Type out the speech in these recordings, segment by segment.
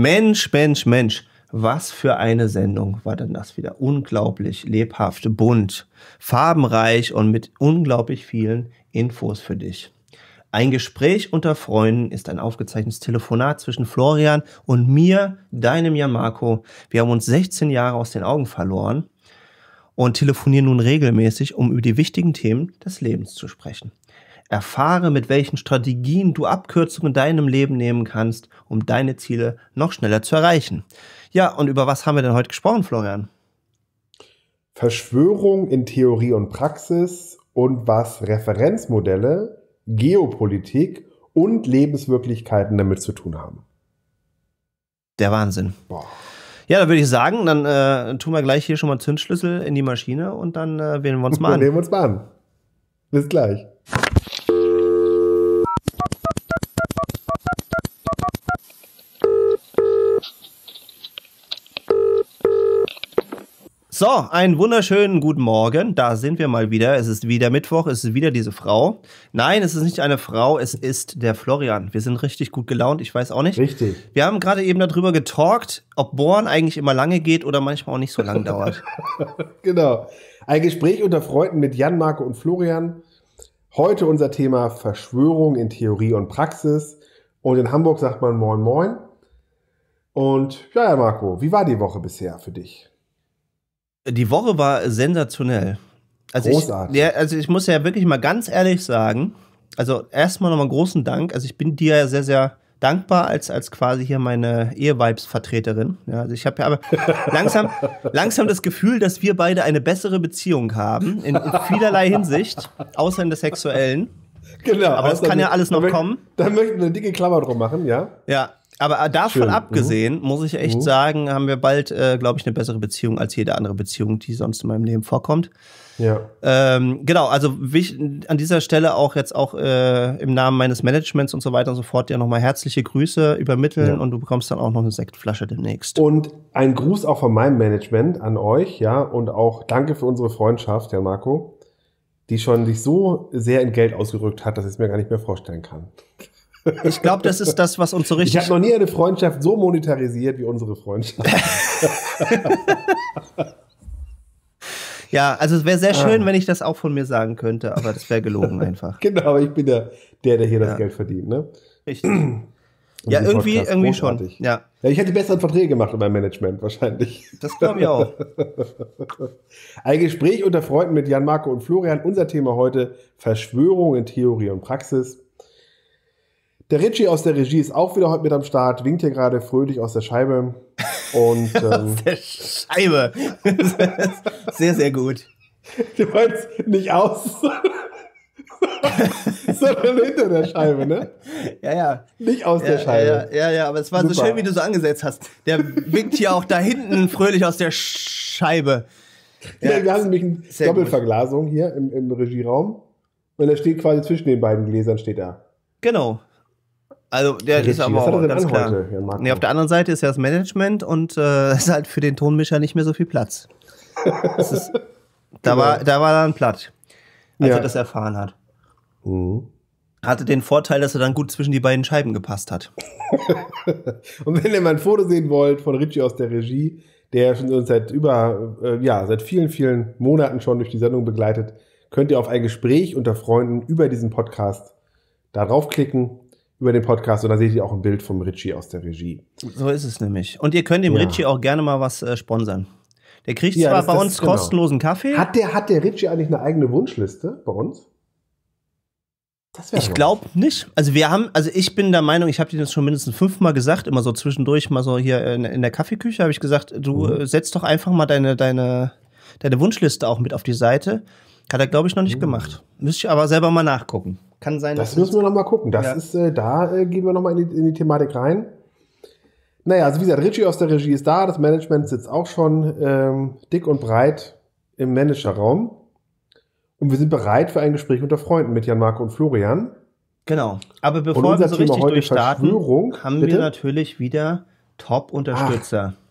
Mensch, Mensch, Mensch. Was für eine Sendung war denn das wieder? Unglaublich lebhaft, bunt, farbenreich und mit unglaublich vielen Infos für dich. Ein Gespräch unter Freunden ist ein aufgezeichnetes Telefonat zwischen Florian und mir, deinem Jan Marco. Wir haben uns 16 Jahre aus den Augen verloren und telefonieren nun regelmäßig, um über die wichtigen Themen des Lebens zu sprechen. Erfahre, mit welchen Strategien du Abkürzungen in deinem Leben nehmen kannst, um deine Ziele noch schneller zu erreichen. Ja, und über was haben wir denn heute gesprochen, Florian? Verschwörung in Theorie und Praxis und was Referenzmodelle, Geopolitik und Lebenswirklichkeiten damit zu tun haben. Der Wahnsinn. Boah. Ja, dann würde ich sagen, dann äh, tun wir gleich hier schon mal Zündschlüssel in die Maschine und dann äh, wählen wir uns mal an. Wir wählen uns mal an. Bis gleich. So, einen wunderschönen guten Morgen. Da sind wir mal wieder. Es ist wieder Mittwoch, es ist wieder diese Frau. Nein, es ist nicht eine Frau, es ist der Florian. Wir sind richtig gut gelaunt, ich weiß auch nicht. Richtig. Wir haben gerade eben darüber getalkt, ob Born eigentlich immer lange geht oder manchmal auch nicht so lange dauert. genau. Ein Gespräch unter Freunden mit Jan, Marco und Florian. Heute unser Thema Verschwörung in Theorie und Praxis. Und in Hamburg sagt man Moin Moin. Und ja, Marco, wie war die Woche bisher für dich? Die Woche war sensationell. Also Großartig. Ich, also ich muss ja wirklich mal ganz ehrlich sagen, also erstmal nochmal großen Dank. Also ich bin dir ja sehr, sehr dankbar als, als quasi hier meine ehevibes vertreterin Ja, also ich habe ja aber langsam, langsam das Gefühl, dass wir beide eine bessere Beziehung haben, in, in vielerlei Hinsicht, außer in der sexuellen. Genau. Aber das kann ja alles noch da kommen. Da möchte ich eine dicke Klammer drum machen, ja? Ja, aber äh, davon Schön. Mhm. abgesehen, mhm. muss ich echt mhm. sagen, haben wir bald, äh, glaube ich, eine bessere Beziehung als jede andere Beziehung, die sonst in meinem Leben vorkommt. Ja. Ähm, genau, also an dieser Stelle auch jetzt auch äh, im Namen meines Managements und so weiter und so fort dir nochmal herzliche Grüße übermitteln ja. und du bekommst dann auch noch eine Sektflasche demnächst. Und ein Gruß auch von meinem Management an euch, ja, und auch danke für unsere Freundschaft, Herr Marco, die schon sich so sehr in Geld ausgerückt hat, dass ich es mir gar nicht mehr vorstellen kann. Ich glaube, das ist das, was uns so richtig. Ich habe noch nie eine Freundschaft so monetarisiert wie unsere Freundschaft. ja, also es wäre sehr ah. schön, ah. wenn ich das auch von mir sagen könnte, aber das wäre gelogen einfach. genau, aber ich bin der, der, der hier ja. das Geld verdient, ne? Richtig. Und ja, irgendwie, irgendwie schon. Ja. ja. ich hätte besseren Verträge gemacht in Management, wahrscheinlich. Das glaube ich auch. Ein Gespräch unter Freunden mit Jan, Marco und Florian. Unser Thema heute: Verschwörung in Theorie und Praxis. Der Richie aus der Regie ist auch wieder heute mit am Start, winkt hier gerade fröhlich aus der Scheibe. Und, ähm, aus der Scheibe. sehr, sehr gut. Du meinst nicht aus, sondern hinter der Scheibe, ne? Ja, ja. Nicht aus ja, der Scheibe. Ja, ja, ja, aber es war Super. so schön, wie du so angesetzt hast. Der winkt hier auch da hinten fröhlich aus der Scheibe. Ja, ja wir haben nämlich eine Doppelverglasung gut. hier im, im Regieraum. Und er steht quasi zwischen den beiden Gläsern, steht da. Genau. Also der Richtig, ist aber auch ganz klar. Heute, nee, auf der anderen Seite ist ja das Management und äh, ist halt für den Tonmischer nicht mehr so viel Platz. ist, da, war, genau. da war dann platt, als ja. er das erfahren hat. Mhm. Hatte den Vorteil, dass er dann gut zwischen die beiden Scheiben gepasst hat. und wenn ihr mal ein Foto sehen wollt von Richie aus der Regie, der schon seit über, äh, ja, seit vielen, vielen Monaten schon durch die Sendung begleitet, könnt ihr auf ein Gespräch unter Freunden über diesen Podcast da draufklicken über den Podcast und da seht ihr auch ein Bild vom Richie aus der Regie. So ist es nämlich. Und ihr könnt dem ja. Richie auch gerne mal was äh, sponsern. Der kriegt ja, zwar das, bei uns genau. kostenlosen Kaffee. Hat der, hat der Richie eigentlich eine eigene Wunschliste bei uns? Das ich glaube nicht. Also wir haben, also ich bin der Meinung, ich habe dir das schon mindestens fünfmal gesagt, immer so zwischendurch, mal so hier in, in der Kaffeeküche, habe ich gesagt, du mhm. Äh, setzt doch einfach mal deine, deine, deine Wunschliste auch mit auf die Seite. Hat er, glaube ich, noch nicht mhm. gemacht. Müsste ich aber selber mal nachgucken. Kann sein, das müssen wir nochmal gucken. Das ja. ist, äh, da äh, gehen wir nochmal in in die Thematik rein. Naja, also wie gesagt, Richie aus der Regie ist da, das Management sitzt auch schon ähm, dick und breit im Managerraum. Und wir sind bereit für ein Gespräch unter Freunden mit Jan Marco und Florian. Genau. Aber bevor wir so Thema richtig durchstarten, haben bitte? wir natürlich wieder Top-Unterstützer. Ah.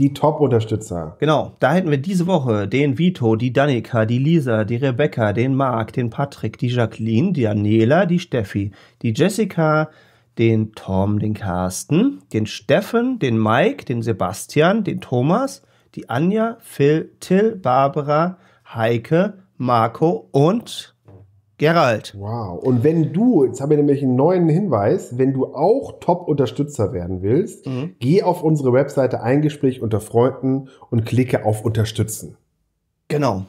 Die Top-Unterstützer. Genau. Da hätten wir diese Woche den Vito, die Danika, die Lisa, die Rebecca, den Marc, den Patrick, die Jacqueline, die Daniela, die Steffi, die Jessica, den Tom, den Carsten, den Steffen, den Mike, den Sebastian, den Thomas, die Anja, Phil, Till, Barbara, Heike, Marco und Gerald. Wow. Und wenn du, jetzt habe ich nämlich einen neuen Hinweis, wenn du auch Top-Unterstützer werden willst, mhm. geh auf unsere Webseite Eingespräch unter Freunden und klicke auf Unterstützen. Genau.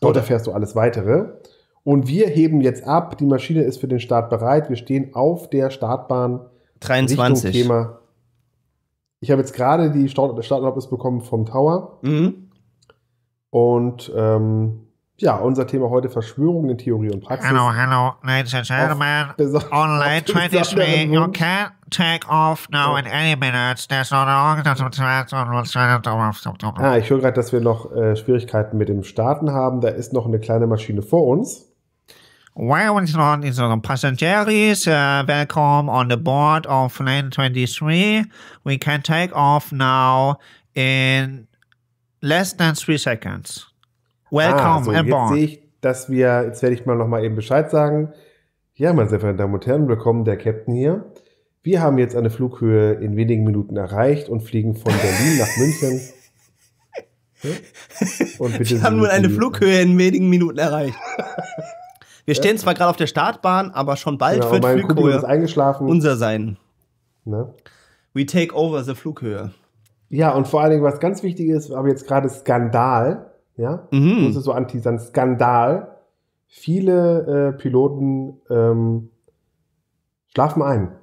Dort erfährst du alles weitere. Und wir heben jetzt ab. Die Maschine ist für den Start bereit. Wir stehen auf der Startbahn. 23. Richtung Thema. Ich habe jetzt gerade die Start bekommen vom Tower. Mhm. Und ähm, ja, unser Thema heute Verschwörungen, Theorie und Praxis. Hello, hello, ladies and gentlemen. On late 20 you can take off now in any minute. There's no longer Ah, ich höre gerade, dass wir noch äh, Schwierigkeiten mit dem Starten haben. Da ist noch eine kleine Maschine vor uns. Welcome in unsere Passagiers. Uh, welcome on the board of Lane 23. We can take off now in less than three seconds. Ah, Welcome ah, so, aboard. Jetzt sehe ich, dass wir, jetzt werde ich mal nochmal eben Bescheid sagen. Ja, meine sehr verehrten Damen und Herren, willkommen der Captain hier. Wir haben jetzt eine Flughöhe in wenigen Minuten erreicht und fliegen von Berlin nach München. Und bitte wir haben nun eine Flughöhe in wenigen Minuten erreicht. Wir stehen ja. zwar gerade auf der Startbahn, aber schon bald genau, wird Flughöhe eingeschlafen. unser sein. Ne? We take over the Flughöhe. Ja, und vor allen Dingen, was ganz wichtig ist, aber jetzt gerade Skandal ja, mhm. das ist so anti Skandal. Viele äh, Piloten ähm, schlafen ein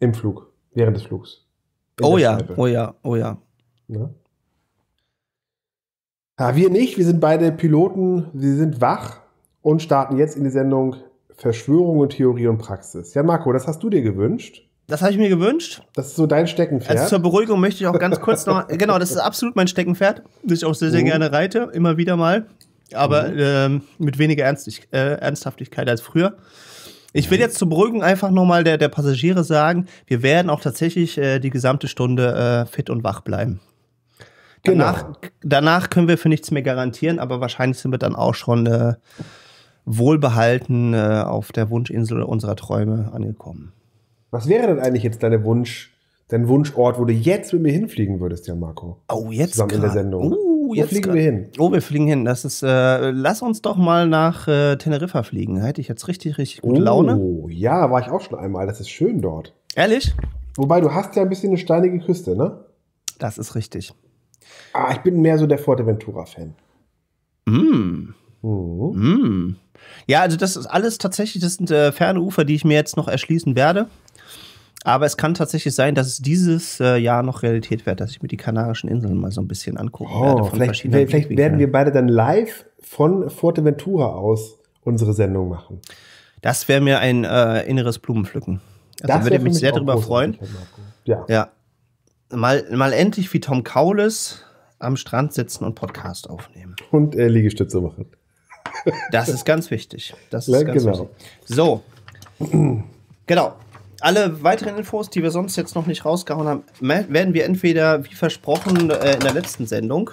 im Flug, während des Flugs. Oh, oh ja, oh ja, oh ja, oh ja. Ja, wir nicht, wir sind beide Piloten, wir sind wach und starten jetzt in die Sendung Verschwörung und Theorie und Praxis. Ja, Marco, das hast du dir gewünscht. Das habe ich mir gewünscht. Das ist so dein Steckenpferd. Also zur Beruhigung möchte ich auch ganz kurz noch. genau, das ist absolut mein Steckenpferd, das ich auch sehr, sehr mhm. gerne reite, immer wieder mal. Aber mhm. ähm, mit weniger Ernstig, äh, Ernsthaftigkeit als früher. Ich will mhm. jetzt zur Beruhigung einfach nochmal der, der Passagiere sagen, wir werden auch tatsächlich äh, die gesamte Stunde äh, fit und wach bleiben. Genau. Danach, genau. danach können wir für nichts mehr garantieren, aber wahrscheinlich sind wir dann auch schon äh, wohlbehalten äh, auf der Wunschinsel unserer Träume angekommen. Was wäre denn eigentlich jetzt deine Wunsch, dein Wunschort, wo du jetzt mit mir hinfliegen würdest, Jan Marco? Oh, jetzt Zusammen in der Sendung. Uh, wo fliegen grad. wir hin? Oh, wir fliegen hin. Das ist, äh, lass uns doch mal nach äh, Teneriffa fliegen. Da hätte ich jetzt richtig, richtig gute oh, Laune. Oh, ja, war ich auch schon einmal. Das ist schön dort. Ehrlich? Wobei, du hast ja ein bisschen eine steinige Küste, ne? Das ist richtig. Ah, ich bin mehr so der Forteventura-Fan. Mm. Oh. Mm. Ja, also das ist alles tatsächlich, das sind äh, ferne Ufer, die ich mir jetzt noch erschließen werde. Aber es kann tatsächlich sein, dass es dieses äh, Jahr noch Realität wird, dass ich mir die Kanarischen Inseln mal so ein bisschen angucken oh, werde. vielleicht, vielleicht werden wir beide dann live von Fuerteventura aus unsere Sendung machen. Das wäre mir ein äh, inneres Blumenpflücken. Also das würde mich sehr darüber freuen. Ja. ja. Mal, mal endlich wie Tom Kaules am Strand sitzen und Podcast aufnehmen. Und äh, Liegestütze machen. Das ist ganz wichtig. Das ist ja, ne, ganz genau. wichtig. So. genau alle weiteren Infos, die wir sonst jetzt noch nicht rausgehauen haben, werden wir entweder, wie versprochen, äh, in der letzten Sendung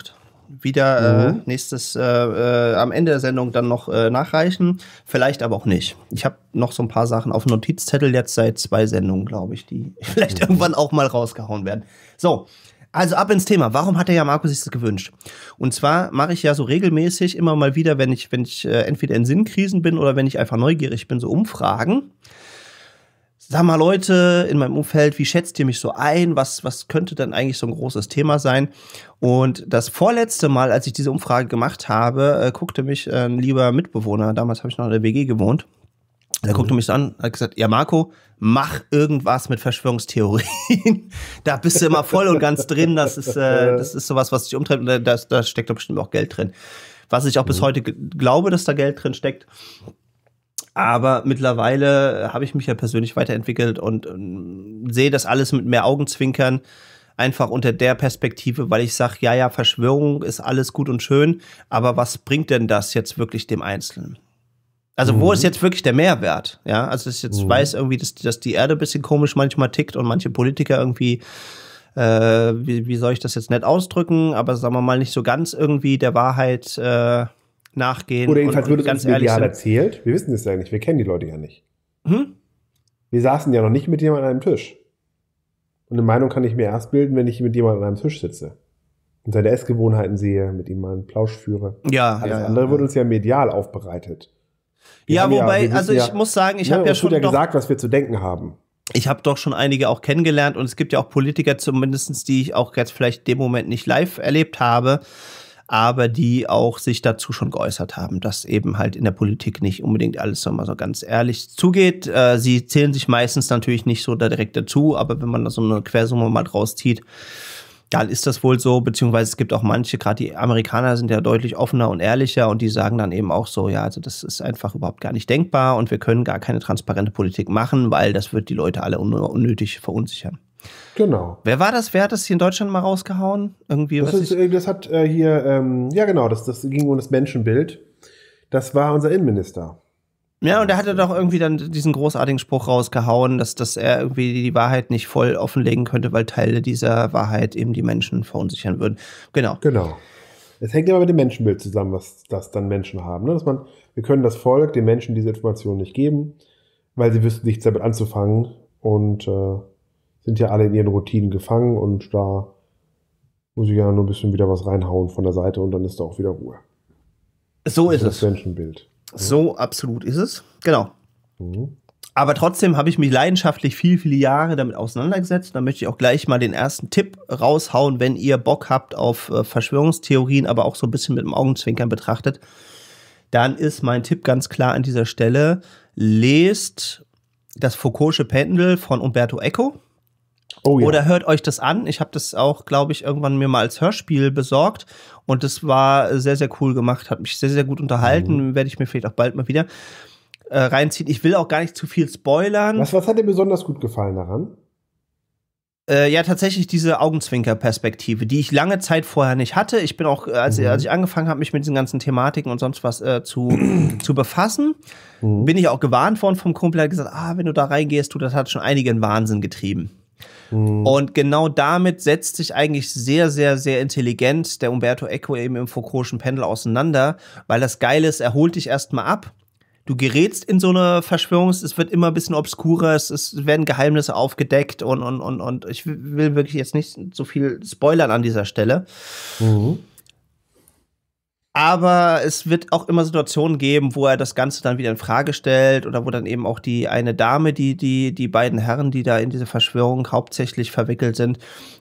wieder äh, mhm. äh, nächstes äh, äh, am Ende der Sendung dann noch äh, nachreichen, vielleicht aber auch nicht. Ich habe noch so ein paar Sachen auf Notizzettel jetzt seit zwei Sendungen, glaube ich, die vielleicht mhm. irgendwann auch mal rausgehauen werden. So, also ab ins Thema. Warum hat der ja Markus sich das gewünscht? Und zwar mache ich ja so regelmäßig immer mal wieder, wenn ich wenn ich äh, entweder in Sinnkrisen bin oder wenn ich einfach neugierig bin, so Umfragen sag mal Leute in meinem Umfeld, wie schätzt ihr mich so ein? Was, was könnte denn eigentlich so ein großes Thema sein? Und das vorletzte Mal, als ich diese Umfrage gemacht habe, äh, guckte mich äh, ein lieber Mitbewohner, damals habe ich noch in der WG gewohnt, der mhm. guckte mich so an, hat gesagt, ja Marco, mach irgendwas mit Verschwörungstheorien. da bist du immer voll und ganz drin, das ist, äh, das ist sowas, was dich umtreibt da, da steckt doch bestimmt auch Geld drin. Was ich auch mhm. bis heute glaube, dass da Geld drin steckt. Aber mittlerweile äh, habe ich mich ja persönlich weiterentwickelt und, und ähm, sehe das alles mit mehr Augenzwinkern einfach unter der Perspektive, weil ich sage, ja, ja, Verschwörung ist alles gut und schön, aber was bringt denn das jetzt wirklich dem Einzelnen? Also mhm. wo ist mhm. jetzt wirklich der Mehrwert? Ja, also ich jetzt mhm. weiß irgendwie, dass, dass die Erde ein bisschen komisch manchmal tickt und manche Politiker irgendwie, äh, wie, wie soll ich das jetzt nett ausdrücken, aber sagen wir mal nicht so ganz irgendwie der Wahrheit äh, nachgehen. Oder jedenfalls wird es ganz uns medial erzählt. Wir wissen es ja nicht. Wir kennen die Leute ja nicht. Hm? Wir saßen ja noch nicht mit jemandem an einem Tisch. Und eine Meinung kann ich mir erst bilden, wenn ich mit jemandem an einem Tisch sitze. Und seine Essgewohnheiten sehe, mit ihm mal einen Plausch führe. Ja. Alles ja, andere ja. wird uns ja medial aufbereitet. Wir ja, wobei, also ja, also ich muss sagen, ich ne, habe ja schon. ja gesagt, was wir zu denken haben ich habe doch schon einige auch kennengelernt und es gibt ja auch Politiker zumindestens, die ich auch jetzt vielleicht dem Moment nicht live erlebt habe, aber die auch sich dazu schon geäußert haben, dass eben halt in der Politik nicht unbedingt alles so mal so ganz ehrlich zugeht. Äh, sie zählen sich meistens natürlich nicht so da direkt dazu, aber wenn man da so eine Quersumme mal draus zieht, dann ist das wohl so, beziehungsweise es gibt auch manche, gerade die Amerikaner sind ja deutlich offener und ehrlicher und die sagen dann eben auch so, ja, also das ist einfach überhaupt gar nicht denkbar und wir können gar keine transparente Politik machen, weil das wird die Leute alle unnötig verunsichern. Genau. Wer war das? Wer hat das hier in Deutschland mal rausgehauen? Irgendwie, das, ist, äh, das hat äh, hier, ähm, ja genau, das, das ging um das Menschenbild. Das war unser Innenminister. Ja, und er hatte doch irgendwie dann diesen großartigen Spruch rausgehauen, dass, dass er irgendwie die Wahrheit nicht voll offenlegen könnte, weil Teile dieser Wahrheit eben die Menschen verunsichern würden. Genau. Genau. Es hängt immer mit dem Menschenbild zusammen, was das dann Menschen haben. Ne? Dass man, wir können das Volk, den Menschen diese Informationen nicht geben, weil sie wüssten nichts damit anzufangen. Und äh, sind ja alle in ihren Routinen gefangen und da muss ich ja nur ein bisschen wieder was reinhauen von der Seite und dann ist da auch wieder Ruhe. So das ist, ist es. Menschenbild. So ja. absolut ist es. Genau. Mhm. Aber trotzdem habe ich mich leidenschaftlich viel, viele Jahre damit auseinandergesetzt. Da möchte ich auch gleich mal den ersten Tipp raushauen, wenn ihr Bock habt auf äh, Verschwörungstheorien, aber auch so ein bisschen mit dem Augenzwinkern betrachtet. Dann ist mein Tipp ganz klar an dieser Stelle: lest das Foucault'sche Pendel von Umberto Eco. Oh, ja. Oder hört euch das an. Ich habe das auch, glaube ich, irgendwann mir mal als Hörspiel besorgt. Und das war sehr, sehr cool gemacht. Hat mich sehr, sehr gut unterhalten. Mhm. Werde ich mir vielleicht auch bald mal wieder äh, reinziehen. Ich will auch gar nicht zu viel spoilern. Was, was hat dir besonders gut gefallen daran? Äh, ja, tatsächlich diese Augenzwinker-Perspektive, die ich lange Zeit vorher nicht hatte. Ich bin auch, äh, als, mhm. als ich angefangen habe, mich mit diesen ganzen Thematiken und sonst was äh, zu, zu befassen, mhm. bin ich auch gewarnt worden vom Kumpel, der hat gesagt, ah, wenn du da reingehst, du, das hat schon einigen Wahnsinn getrieben. Mhm. Und genau damit setzt sich eigentlich sehr, sehr, sehr intelligent der Umberto Eco eben im Foucault'schen Pendel auseinander, weil das Geile ist, er holt dich erstmal ab. Du gerätst in so eine Verschwörung, es wird immer ein bisschen obskurer, es, es werden Geheimnisse aufgedeckt und, und, und, und ich will wirklich jetzt nicht so viel spoilern an dieser Stelle. Mhm. Aber es wird auch immer Situationen geben, wo er das Ganze dann wieder in Frage stellt oder wo dann eben auch die eine Dame, die, die, die beiden Herren, die da in diese Verschwörung hauptsächlich verwickelt sind,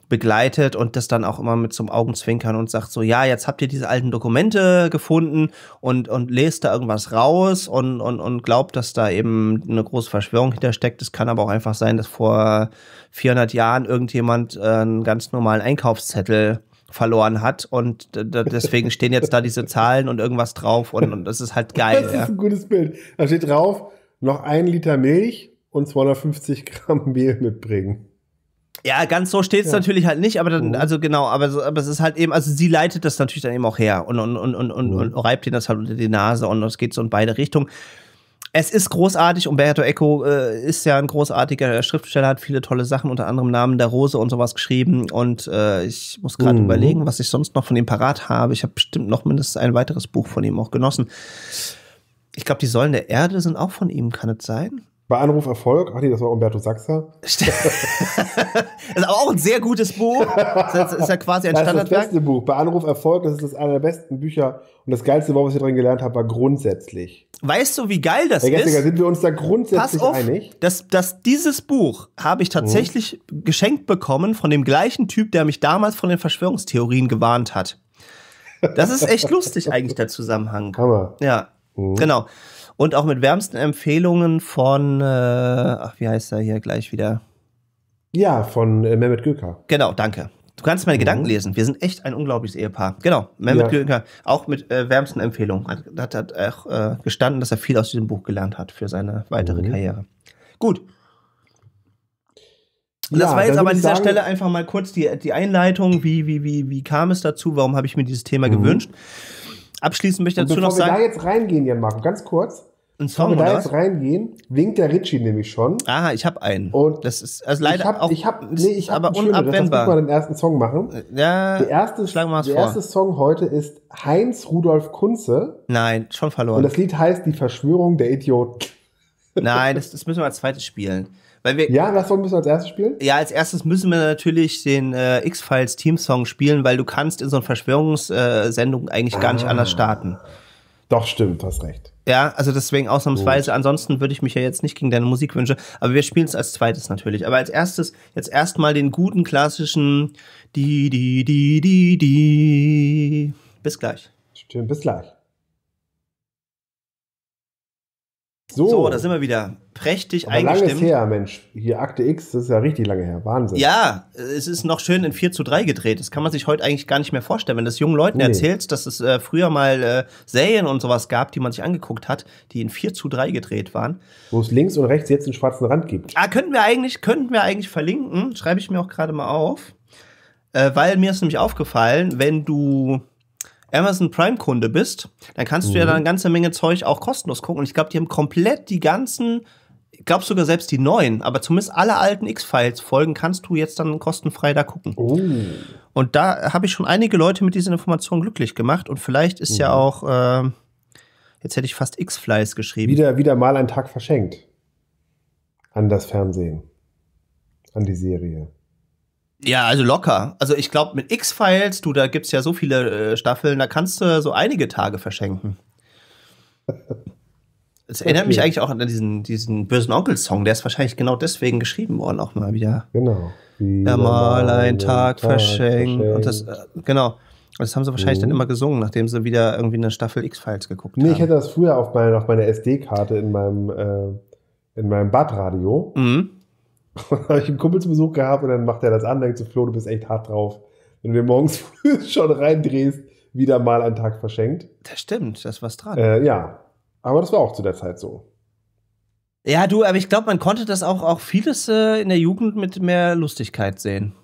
begleitet und das dann auch immer mit zum so Augenzwinkern und sagt so, ja, jetzt habt ihr diese alten Dokumente gefunden und, und lest da irgendwas raus und, und, und glaubt, dass da eben eine große Verschwörung hintersteckt. Es kann aber auch einfach sein, dass vor 400 Jahren irgendjemand äh, einen ganz normalen Einkaufszettel verloren hat und deswegen stehen jetzt da diese Zahlen und irgendwas drauf und, und das ist halt geil. Das ja. ist ein gutes Bild. Da steht drauf, noch ein Liter Milch und 250 Gramm Mehl mitbringen. Ja, ganz so steht es ja. natürlich halt nicht, aber dann, mhm. also genau, aber, aber es ist halt eben, also sie leitet das natürlich dann eben auch her und, und, und, und, mhm. und reibt ihnen das halt unter die Nase und es geht so in beide Richtungen. Es ist großartig und Umberto Eco äh, ist ja ein großartiger Schriftsteller, hat viele tolle Sachen, unter anderem Namen der Rose und sowas geschrieben. Und äh, ich muss gerade mhm. überlegen, was ich sonst noch von ihm parat habe. Ich habe bestimmt noch mindestens ein weiteres Buch von ihm auch genossen. Ich glaube, die Säulen der Erde sind auch von ihm, kann es sein? Bei Anruf Erfolg, ach nee, das war Umberto Sachser. das ist aber auch ein sehr gutes Buch. Das ist ja quasi ein das Standardwerk. Das ist das beste Buch. Bei Anruf Erfolg, das ist das einer der besten Bücher. Und das Geilste, was ich drin gelernt habe, war grundsätzlich. Weißt du, wie geil das Herr Gessinger, ist? sind wir uns da grundsätzlich Pass auf, einig? Dass, dass dieses Buch habe ich mhm. tatsächlich mhm. geschenkt bekommen von dem gleichen Typ, der mich damals von den Verschwörungstheorien gewarnt hat. Das ist echt lustig eigentlich, der Zusammenhang. Hammer. Ja, mhm. genau und auch mit wärmsten Empfehlungen von, äh, ach, wie heißt er hier gleich wieder? Ja, von äh, Mehmet Göker. Genau, danke. Du kannst meine mhm. Gedanken lesen. Wir sind echt ein unglaubliches Ehepaar. Genau, Mehmet ja. Göker, auch mit äh, wärmsten Empfehlungen. Hat, also, hat auch äh, gestanden, dass er viel aus diesem Buch gelernt hat für seine weitere mhm. Karriere. Gut. das ja, war jetzt aber an dieser sagen, Stelle einfach mal kurz die, äh, die Einleitung, wie, wie, wie, wie kam es dazu, warum habe ich mir dieses Thema mhm. gewünscht. Abschließend möchte ich dazu noch sagen. Bevor wir da jetzt reingehen, Jan Marco, ganz kurz. Ein Song, Wenn wir da oder? jetzt reingehen, winkt der Ritchie nämlich schon. Aha, ich habe einen. Und das ist also leider ich hab, auch. Ich hab, nee, ich hab unabwendbar. Lass mal den ersten Song machen. Äh, ja. Der erste, der vor. erste Song heute ist Heinz Rudolf Kunze. Nein, schon verloren. Und das Lied heißt Die Verschwörung der Idioten. Nein, das, das müssen wir als zweites spielen. Weil wir, ja, was wollen wir als erstes spielen? Ja, als erstes müssen wir natürlich den äh, X-Files team song spielen, weil du kannst in so einer Verschwörungssendung äh, eigentlich gar nicht anders ah. starten. Doch, stimmt, hast recht. Ja, also deswegen ausnahmsweise. Gut. Ansonsten würde ich mich ja jetzt nicht gegen deine Musik wünschen, aber wir spielen es als zweites natürlich. Aber als erstes, jetzt erstmal den guten klassischen Die, die, die, die, die. Bis gleich. Stimmt, bis gleich. So. so, da sind wir wieder. Prächtig Aber eingestimmt. Lange ist her, Mensch. Hier Akte X, das ist ja richtig lange her. Wahnsinn. Ja, es ist noch schön in 4 zu 3 gedreht. Das kann man sich heute eigentlich gar nicht mehr vorstellen. Wenn du das jungen Leuten nee. erzählst, dass es äh, früher mal äh, Serien und sowas gab, die man sich angeguckt hat, die in 4 zu 3 gedreht waren. Wo es links und rechts jetzt einen schwarzen Rand gibt. Ah, könnten wir eigentlich, könnten wir eigentlich verlinken. Schreibe ich mir auch gerade mal auf. Äh, weil mir ist nämlich aufgefallen, wenn du Amazon Prime-Kunde bist, dann kannst mhm. du ja mhm. dann eine ganze Menge Zeug auch kostenlos gucken. Und ich glaube, die haben komplett die ganzen, ich glaube sogar selbst die neuen, aber zumindest alle alten X-Files-Folgen kannst du jetzt dann kostenfrei da gucken. Oh. Und da habe ich schon einige Leute mit diesen Informationen glücklich gemacht. Und vielleicht ist mhm. ja auch, äh, jetzt hätte ich fast x files geschrieben. Wieder, wieder mal einen Tag verschenkt. An das Fernsehen. An die Serie. Ja, also locker. Also ich glaube, mit X-Files, du, da gibt es ja so viele äh, Staffeln, da kannst du so einige Tage verschenken. Es okay. erinnert mich eigentlich auch an diesen, diesen bösen Onkel-Song, der ist wahrscheinlich genau deswegen geschrieben worden, auch mal wieder. Genau. Wieder ja, mal einen Tag, Tag verschenken. verschenken. Und das, äh, genau. Das haben sie wahrscheinlich mhm. dann immer gesungen, nachdem sie wieder irgendwie eine Staffel X-Files geguckt nee, haben. Nee, ich hatte das früher auf meiner, auf meiner SD-Karte in meinem, äh, in meinem Badradio. Mhm habe ich einen Kumpel zu Besuch gehabt und dann macht er das an, denkt so, Flo, du bist echt hart drauf. Wenn du dir morgens früh schon reindrehst, wieder mal einen Tag verschenkt. Das stimmt, das was dran. Äh, ja, aber das war auch zu der Zeit so. Ja, du, aber ich glaube, man konnte das auch, auch vieles äh, in der Jugend mit mehr Lustigkeit sehen.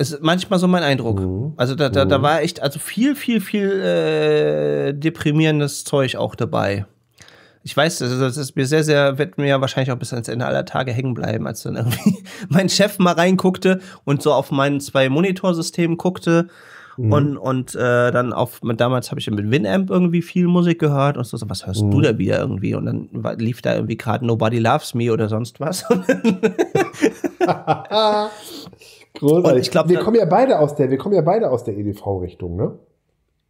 Ist manchmal so mein Eindruck. Mhm. Also da, da, da mhm. war echt, also viel, viel, viel äh, deprimierendes Zeug auch dabei ich weiß, das, also das ist mir sehr, sehr, wird mir wahrscheinlich auch bis ans Ende aller Tage hängen bleiben, als dann irgendwie mein Chef mal reinguckte und so auf meinen zwei Monitorsystemen guckte. Mhm. Und, und äh, dann auf, damals habe ich mit Winamp irgendwie viel Musik gehört und so, so was hörst mhm. du da wieder irgendwie? Und dann lief da irgendwie gerade Nobody Loves Me oder sonst was. Großartig. Und ich glaub, wir kommen ja beide aus der, wir kommen ja beide aus der EDV-Richtung, ne?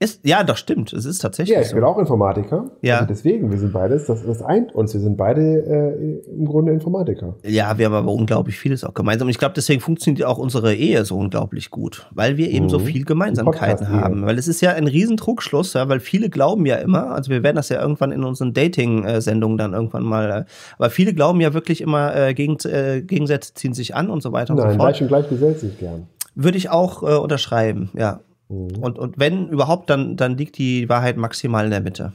Ist, ja, doch stimmt. Es ist tatsächlich. Ja, ich so. bin auch Informatiker. Ja. Also deswegen, wir sind beides, das, das eint uns. Wir sind beide äh, im Grunde Informatiker. Ja, wir haben aber unglaublich vieles auch gemeinsam. Und ich glaube, deswegen funktioniert auch unsere Ehe so unglaublich gut, weil wir eben mhm. so viel Gemeinsamkeiten haben. Weil es ist ja ein riesen ja, weil viele glauben ja immer, also wir werden das ja irgendwann in unseren Dating-Sendungen dann irgendwann mal, äh, aber viele glauben ja wirklich immer, äh, Gegend, äh, Gegensätze ziehen sich an und so weiter Nein, und so fort. Nein, gleich und gleich gesellt sich gern. Würde ich auch äh, unterschreiben, ja. Mhm. Und, und wenn überhaupt, dann, dann liegt die Wahrheit maximal in der Mitte.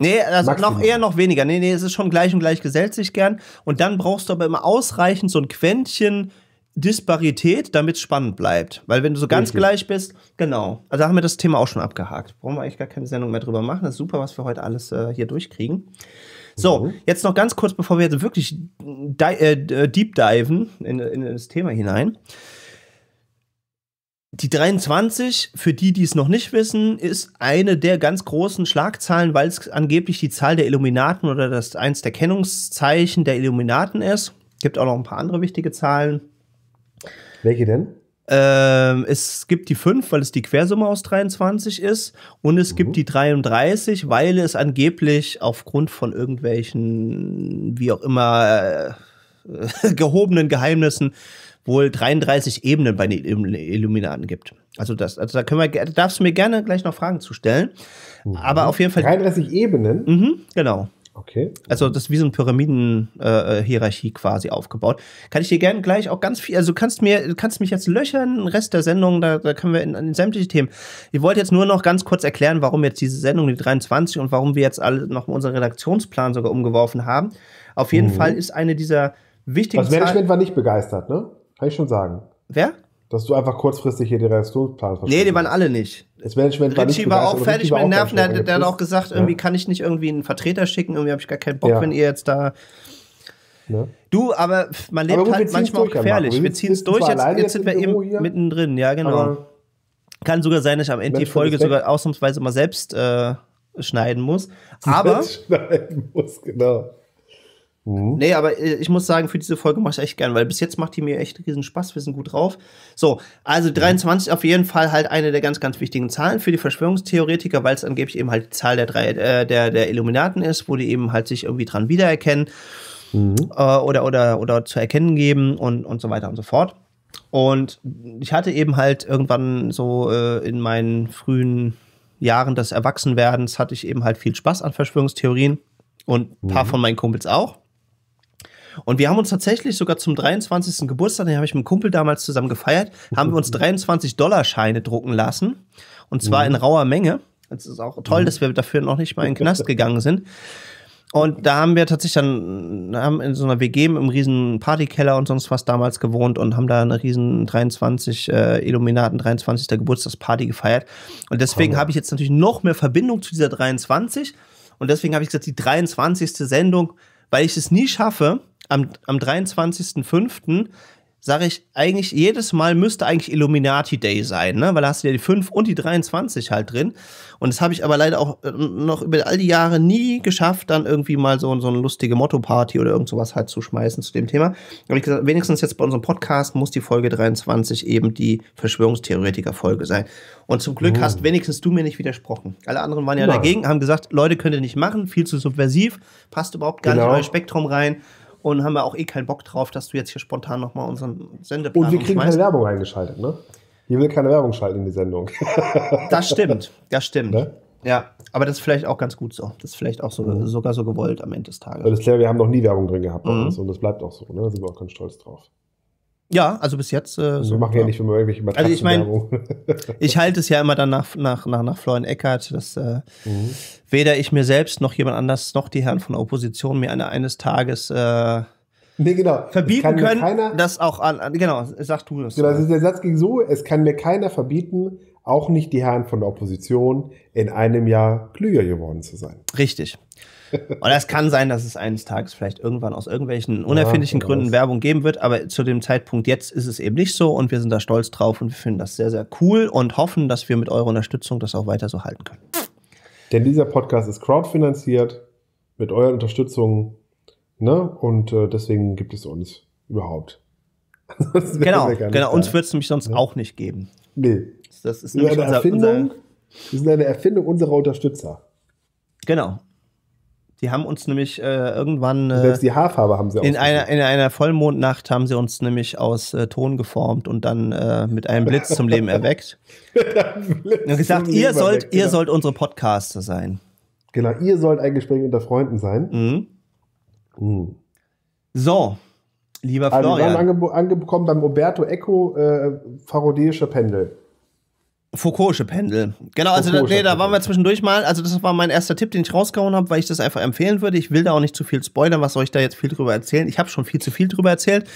Nee, also noch eher noch weniger. Nee, nee, es ist schon gleich und gleich gesellt sich gern. Und dann brauchst du aber immer ausreichend so ein Quäntchen Disparität, damit es spannend bleibt. Weil wenn du so ganz Richtig. gleich bist, genau. Also haben wir das Thema auch schon abgehakt. Brauchen wir eigentlich gar keine Sendung mehr drüber machen. Das ist super, was wir heute alles äh, hier durchkriegen. So, mhm. jetzt noch ganz kurz, bevor wir jetzt wirklich äh, äh, deep diven in, in das Thema hinein. Die 23, für die, die es noch nicht wissen, ist eine der ganz großen Schlagzahlen, weil es angeblich die Zahl der Illuminaten oder das eins der Kennungszeichen der Illuminaten ist. Gibt auch noch ein paar andere wichtige Zahlen. Welche denn? Ähm, es gibt die 5, weil es die Quersumme aus 23 ist. Und es mhm. gibt die 33, weil es angeblich aufgrund von irgendwelchen, wie auch immer, äh, gehobenen Geheimnissen wohl 33 Ebenen bei den Illuminaten gibt. Also das, also da können wir, darfst du mir gerne gleich noch Fragen zu stellen. Mhm. Aber auf jeden Fall. 33 Ebenen? Mhm, genau. Okay. Also das ist wie so eine Pyramiden-Hierarchie äh, quasi aufgebaut. Kann ich dir gerne gleich auch ganz viel, also kannst mir, kannst mich jetzt löchern, den Rest der Sendung, da, da können wir in, in sämtliche Themen. Ich wollte jetzt nur noch ganz kurz erklären, warum jetzt diese Sendung, die 23 und warum wir jetzt alle noch unseren Redaktionsplan sogar umgeworfen haben. Auf jeden mhm. Fall ist eine dieser wichtigen. Das Management war nicht begeistert, ne? Kann ich schon sagen. Wer? Dass du einfach kurzfristig hier den Reaktionsplan verstehst. Nee, die waren alle nicht. Das Management war Ritchie war, auch fertig mit den Nerven. Der, der, hat auch gesagt, irgendwie ja. kann ich nicht irgendwie einen Vertreter schicken. Irgendwie habe ich gar keinen Bock, ja. wenn ihr jetzt da. Ne? Du, aber man lebt aber gut, halt manchmal auch gefährlich. Wir, wir ziehen es durch. Jetzt, jetzt, sind wir eben mittendrin. Ja, genau. Aber kann sogar sein, dass ich am Ende die Folge sogar ausnahmsweise mal selbst äh, schneiden muss. Aber. Selbst schneiden muss, genau. Mhm. Nee, aber äh, ich muss sagen, für diese Folge mache ich echt gern, weil bis jetzt macht die mir echt riesen Spaß, wir sind gut drauf. So, also 23 mhm. auf jeden Fall halt eine der ganz, ganz wichtigen Zahlen für die Verschwörungstheoretiker, weil es angeblich eben halt die Zahl der drei, äh, der, der Illuminaten ist, wo die eben halt sich irgendwie dran wiedererkennen mhm. äh, oder, oder, oder zu erkennen geben und, und so weiter und so fort. Und ich hatte eben halt irgendwann so äh, in meinen frühen Jahren des Erwachsenwerdens hatte ich eben halt viel Spaß an Verschwörungstheorien und ein paar mhm. von meinen Kumpels auch. Und wir haben uns tatsächlich sogar zum 23. Geburtstag, den habe ich mit einem Kumpel damals zusammen gefeiert, haben wir uns 23 Dollar Scheine drucken lassen. Und zwar mhm. in rauer Menge. Es ist auch toll, mhm. dass wir dafür noch nicht mal in den Knast gegangen sind. Und da haben wir tatsächlich dann haben in so einer WG im riesen Partykeller und sonst was damals gewohnt und haben da eine riesen 23 äh, Illuminaten 23. Geburtstagsparty gefeiert. Und deswegen habe ich jetzt natürlich noch mehr Verbindung zu dieser 23. Und deswegen habe ich gesagt, die 23. Sendung, weil ich es nie schaffe, am, am 23.05. sage ich eigentlich, jedes Mal müsste eigentlich Illuminati Day sein, ne? weil da hast du ja die 5 und die 23 halt drin. Und das habe ich aber leider auch äh, noch über all die Jahre nie geschafft, dann irgendwie mal so, so eine lustige Motto-Party oder irgend sowas halt zu schmeißen zu dem Thema. habe ich gesagt, wenigstens jetzt bei unserem Podcast muss die Folge 23 eben die Verschwörungstheoretiker-Folge sein. Und zum Glück mhm. hast wenigstens du mir nicht widersprochen. Alle anderen waren ja, ja, dagegen, haben gesagt, Leute könnt ihr nicht machen, viel zu subversiv, passt überhaupt gar genau. nicht in genau. euer Spektrum rein und haben wir auch eh keinen Bock drauf, dass du jetzt hier spontan nochmal unseren Sendeplan Und wir kriegen keine Werbung eingeschaltet, ne? Hier will keine Werbung schalten in die Sendung. das stimmt, das stimmt. Ne? Ja, aber das ist vielleicht auch ganz gut so. Das ist vielleicht auch so, mhm. sogar so gewollt am Ende des Tages. das ist klar, wir haben noch nie Werbung drin gehabt bei mhm. uns und das bleibt auch so, ne? Da sind wir auch ganz stolz drauf. Ja, also bis jetzt. Äh, also so, machen ja, ja nicht immer irgendwelche Matratzen Also ich meine, ich halte es ja immer dann nach, nach, nach, nach Florian Eckert, dass äh, mhm. weder ich mir selbst noch jemand anders noch die Herren von der Opposition mir eine, eines Tages äh, nee, genau. verbieten können, keiner, das auch an, an, Genau, sag du das. Genau, das also ist der Satz ging so: Es kann mir keiner verbieten, auch nicht die Herren von der Opposition, in einem Jahr klüger geworden zu sein. Richtig. Und es kann sein, dass es eines Tages vielleicht irgendwann aus irgendwelchen unerfindlichen ja, Gründen Werbung geben wird, aber zu dem Zeitpunkt jetzt ist es eben nicht so und wir sind da stolz drauf und wir finden das sehr, sehr cool und hoffen, dass wir mit eurer Unterstützung das auch weiter so halten können. Denn dieser Podcast ist crowdfinanziert mit eurer Unterstützung ne? und äh, deswegen gibt es uns überhaupt. genau, genau. uns wird es nämlich sonst ja. Ne? auch nicht geben. Nee. Das ist, das unser, Erfindung. Unser, wir sind eine Erfindung unserer Unterstützer. Genau. Die haben uns nämlich äh, irgendwann. Äh, Selbst die Haarfarbe haben sie in einer, in einer Vollmondnacht haben sie uns nämlich aus äh, Ton geformt und dann äh, mit einem Blitz zum Leben erweckt. und gesagt, ihr sollt, erweckt, ihr genau. sollt unsere Podcaster sein. Genau, ihr sollt ein Gespräch unter Freunden sein. Mhm. Mhm. So, lieber Florian. Also wir waren angekommen beim Roberto Eco, äh, parodische Pendel. Foucault'sche Pendel. Genau, also da, nee, da waren wir zwischendurch mal. Also das war mein erster Tipp, den ich rausgehauen habe, weil ich das einfach empfehlen würde. Ich will da auch nicht zu viel spoilern. Was soll ich da jetzt viel drüber erzählen? Ich habe schon viel zu viel drüber erzählt.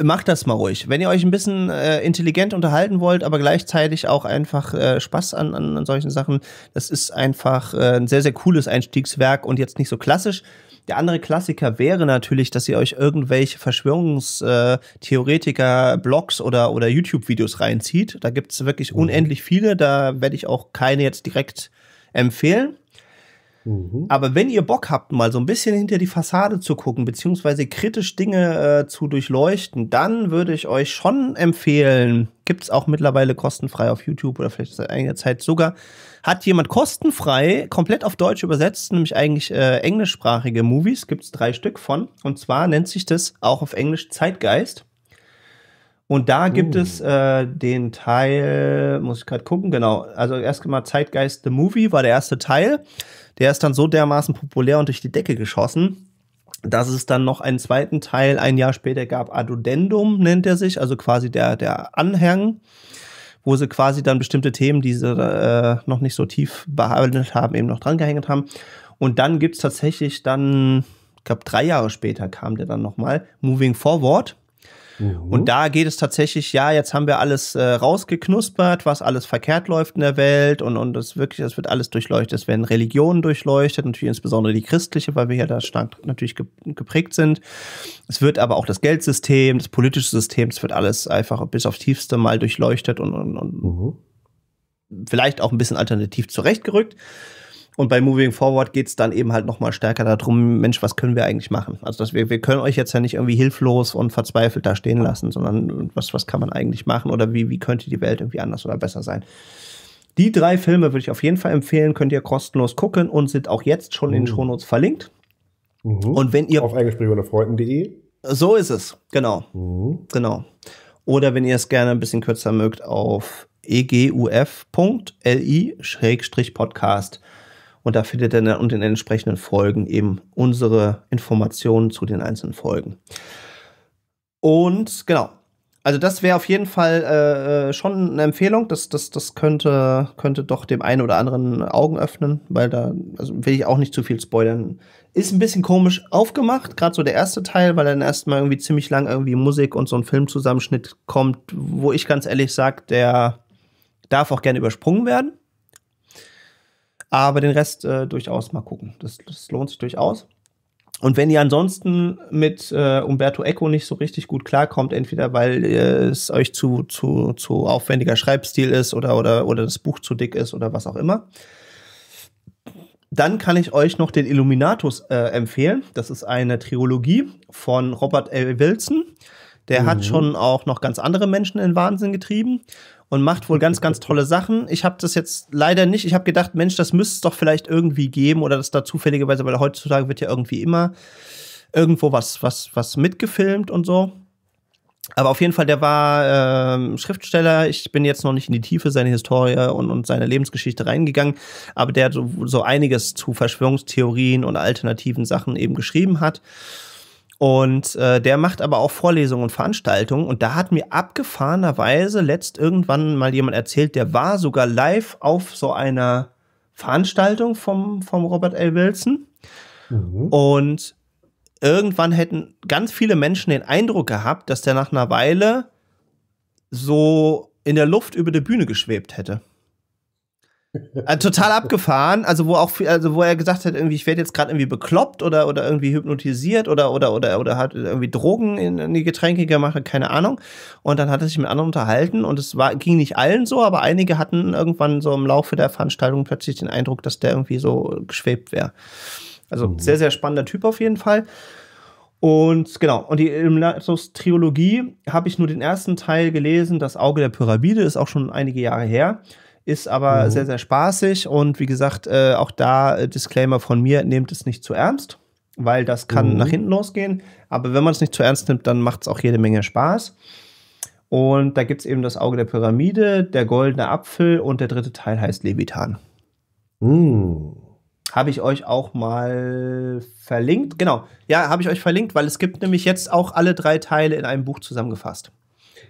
Macht das mal ruhig. Wenn ihr euch ein bisschen äh, intelligent unterhalten wollt, aber gleichzeitig auch einfach äh, Spaß an, an, an solchen Sachen, das ist einfach äh, ein sehr, sehr cooles Einstiegswerk und jetzt nicht so klassisch. Der andere Klassiker wäre natürlich, dass ihr euch irgendwelche Verschwörungstheoretiker, äh, Blogs oder, oder YouTube-Videos reinzieht. Da gibt es wirklich mhm. unendlich viele. Da werde ich auch keine jetzt direkt empfehlen. Mhm. Aber wenn ihr Bock habt, mal so ein bisschen hinter die Fassade zu gucken, beziehungsweise kritisch Dinge äh, zu durchleuchten, dann würde ich euch schon empfehlen, gibt es auch mittlerweile kostenfrei auf YouTube oder vielleicht seit einiger Zeit sogar hat jemand kostenfrei komplett auf Deutsch übersetzt, nämlich eigentlich äh, englischsprachige Movies, gibt es drei Stück von. Und zwar nennt sich das auch auf Englisch Zeitgeist. Und da gibt uh. es oh. äh, den Teil, muss ich gerade gucken, genau. Also erst mal Zeitgeist The Movie war der erste Teil. Der ist dann so dermaßen populär und durch die Decke geschossen, dass es dann noch einen zweiten Teil ein Jahr später gab. Adodendum nennt er sich, also quasi der, der Anhang wo sie quasi dann bestimmte Themen, die sie äh, noch nicht so tief behandelt haben, eben noch drangehängt haben. Und dann gibt es tatsächlich dann, ich glaube, drei Jahre später kam der dann nochmal, Moving Forward. Mhm. Und da geht es tatsächlich, ja, jetzt haben wir alles äh, rausgeknuspert, was alles verkehrt läuft in der Welt und, und das wirklich, das wird alles durchleuchtet. Es werden Religionen durchleuchtet, natürlich insbesondere die christliche, weil wir ja da stark natürlich geprägt sind. Es wird aber auch das Geldsystem, das politische System, es wird alles einfach bis aufs tiefste mal durchleuchtet und, und, und mhm. vielleicht auch ein bisschen alternativ zurechtgerückt. Und bei Moving Forward geht es dann eben halt nochmal stärker darum, Mensch, was können wir eigentlich machen? Also dass wir, wir können euch jetzt ja nicht irgendwie hilflos und verzweifelt da stehen lassen, sondern was, was kann man eigentlich machen oder wie, wie könnte die Welt irgendwie anders oder besser sein? Die drei Filme würde ich auf jeden Fall empfehlen, könnt ihr kostenlos gucken und sind auch jetzt schon mhm. in den mhm. Shownotes verlinkt. Mhm. Und wenn ihr auf eingesprechunterfreunden.de so ist es, genau. Mhm. Genau. Oder wenn ihr es gerne ein bisschen kürzer mögt, auf eguf.li-podcast. Und da findet ihr dann unter den entsprechenden Folgen eben unsere Informationen zu den einzelnen Folgen. Und genau. Also das wäre auf jeden Fall äh, äh, schon eine Empfehlung. Das, das, das könnte, könnte doch dem einen oder anderen Augen öffnen, weil da also will ich auch nicht zu viel spoilern. Ist ein bisschen komisch aufgemacht, gerade so der erste Teil, weil dann erstmal irgendwie ziemlich lang irgendwie Musik und so ein Filmzusammenschnitt kommt, wo ich ganz ehrlich sage, der darf auch gerne übersprungen werden. Aber den Rest äh, durchaus mal gucken. Das, das lohnt sich durchaus. Und wenn ihr ansonsten mit äh, Umberto Eco nicht so richtig gut klarkommt, entweder weil äh, es euch zu, zu, zu aufwendiger Schreibstil ist oder, oder, oder das Buch zu dick ist oder was auch immer, dann kann ich euch noch den Illuminatus äh, empfehlen. Das ist eine Trilogie von Robert L. Wilson. Der mhm. hat schon auch noch ganz andere Menschen in Wahnsinn getrieben und macht wohl ganz, ganz tolle Sachen. Ich habe das jetzt leider nicht. Ich habe gedacht, Mensch, das müsste es doch vielleicht irgendwie geben oder das da zufälligerweise, weil heutzutage wird ja irgendwie immer irgendwo was, was, was mitgefilmt und so. Aber auf jeden Fall, der war ähm, Schriftsteller. Ich bin jetzt noch nicht in die Tiefe seiner Historie und, und seiner Lebensgeschichte reingegangen, aber der so, so einiges zu Verschwörungstheorien und alternativen Sachen eben geschrieben hat. Und äh, der macht aber auch Vorlesungen und Veranstaltungen. Und da hat mir abgefahrenerweise letzt irgendwann mal jemand erzählt, der war sogar live auf so einer Veranstaltung vom, vom Robert L. Wilson. Mhm. Und irgendwann hätten ganz viele Menschen den Eindruck gehabt, dass der nach einer Weile so in der Luft über der Bühne geschwebt hätte. Also, total abgefahren, also wo auch also wo er gesagt hat, irgendwie ich werde jetzt gerade irgendwie bekloppt oder oder irgendwie hypnotisiert oder oder oder oder hat irgendwie Drogen in, in, die Getränke gemacht, keine Ahnung. Und dann hat er sich mit anderen unterhalten und es war ging nicht allen so, aber einige hatten irgendwann so im Laufe der Veranstaltung plötzlich den Eindruck, dass der irgendwie so geschwebt wäre. Also mhm. sehr sehr spannender Typ auf jeden Fall. Und genau, und die Illuminatus-Trilogie habe ich nur den ersten Teil gelesen. Das Auge der Pyramide ist auch schon einige Jahre her ist aber mhm. sehr, sehr spaßig und wie gesagt, äh, auch da äh, Disclaimer von mir, nehmt es nicht zu ernst, weil das kann mhm. nach hinten losgehen. Aber wenn man es nicht zu ernst nimmt, dann macht es auch jede Menge Spaß. Und da gibt es eben das Auge der Pyramide, der goldene Apfel und der dritte Teil heißt Levitan. Mhm. Habe ich euch auch mal verlinkt? Genau, ja, habe ich euch verlinkt, weil es gibt nämlich jetzt auch alle drei Teile in einem Buch zusammengefasst.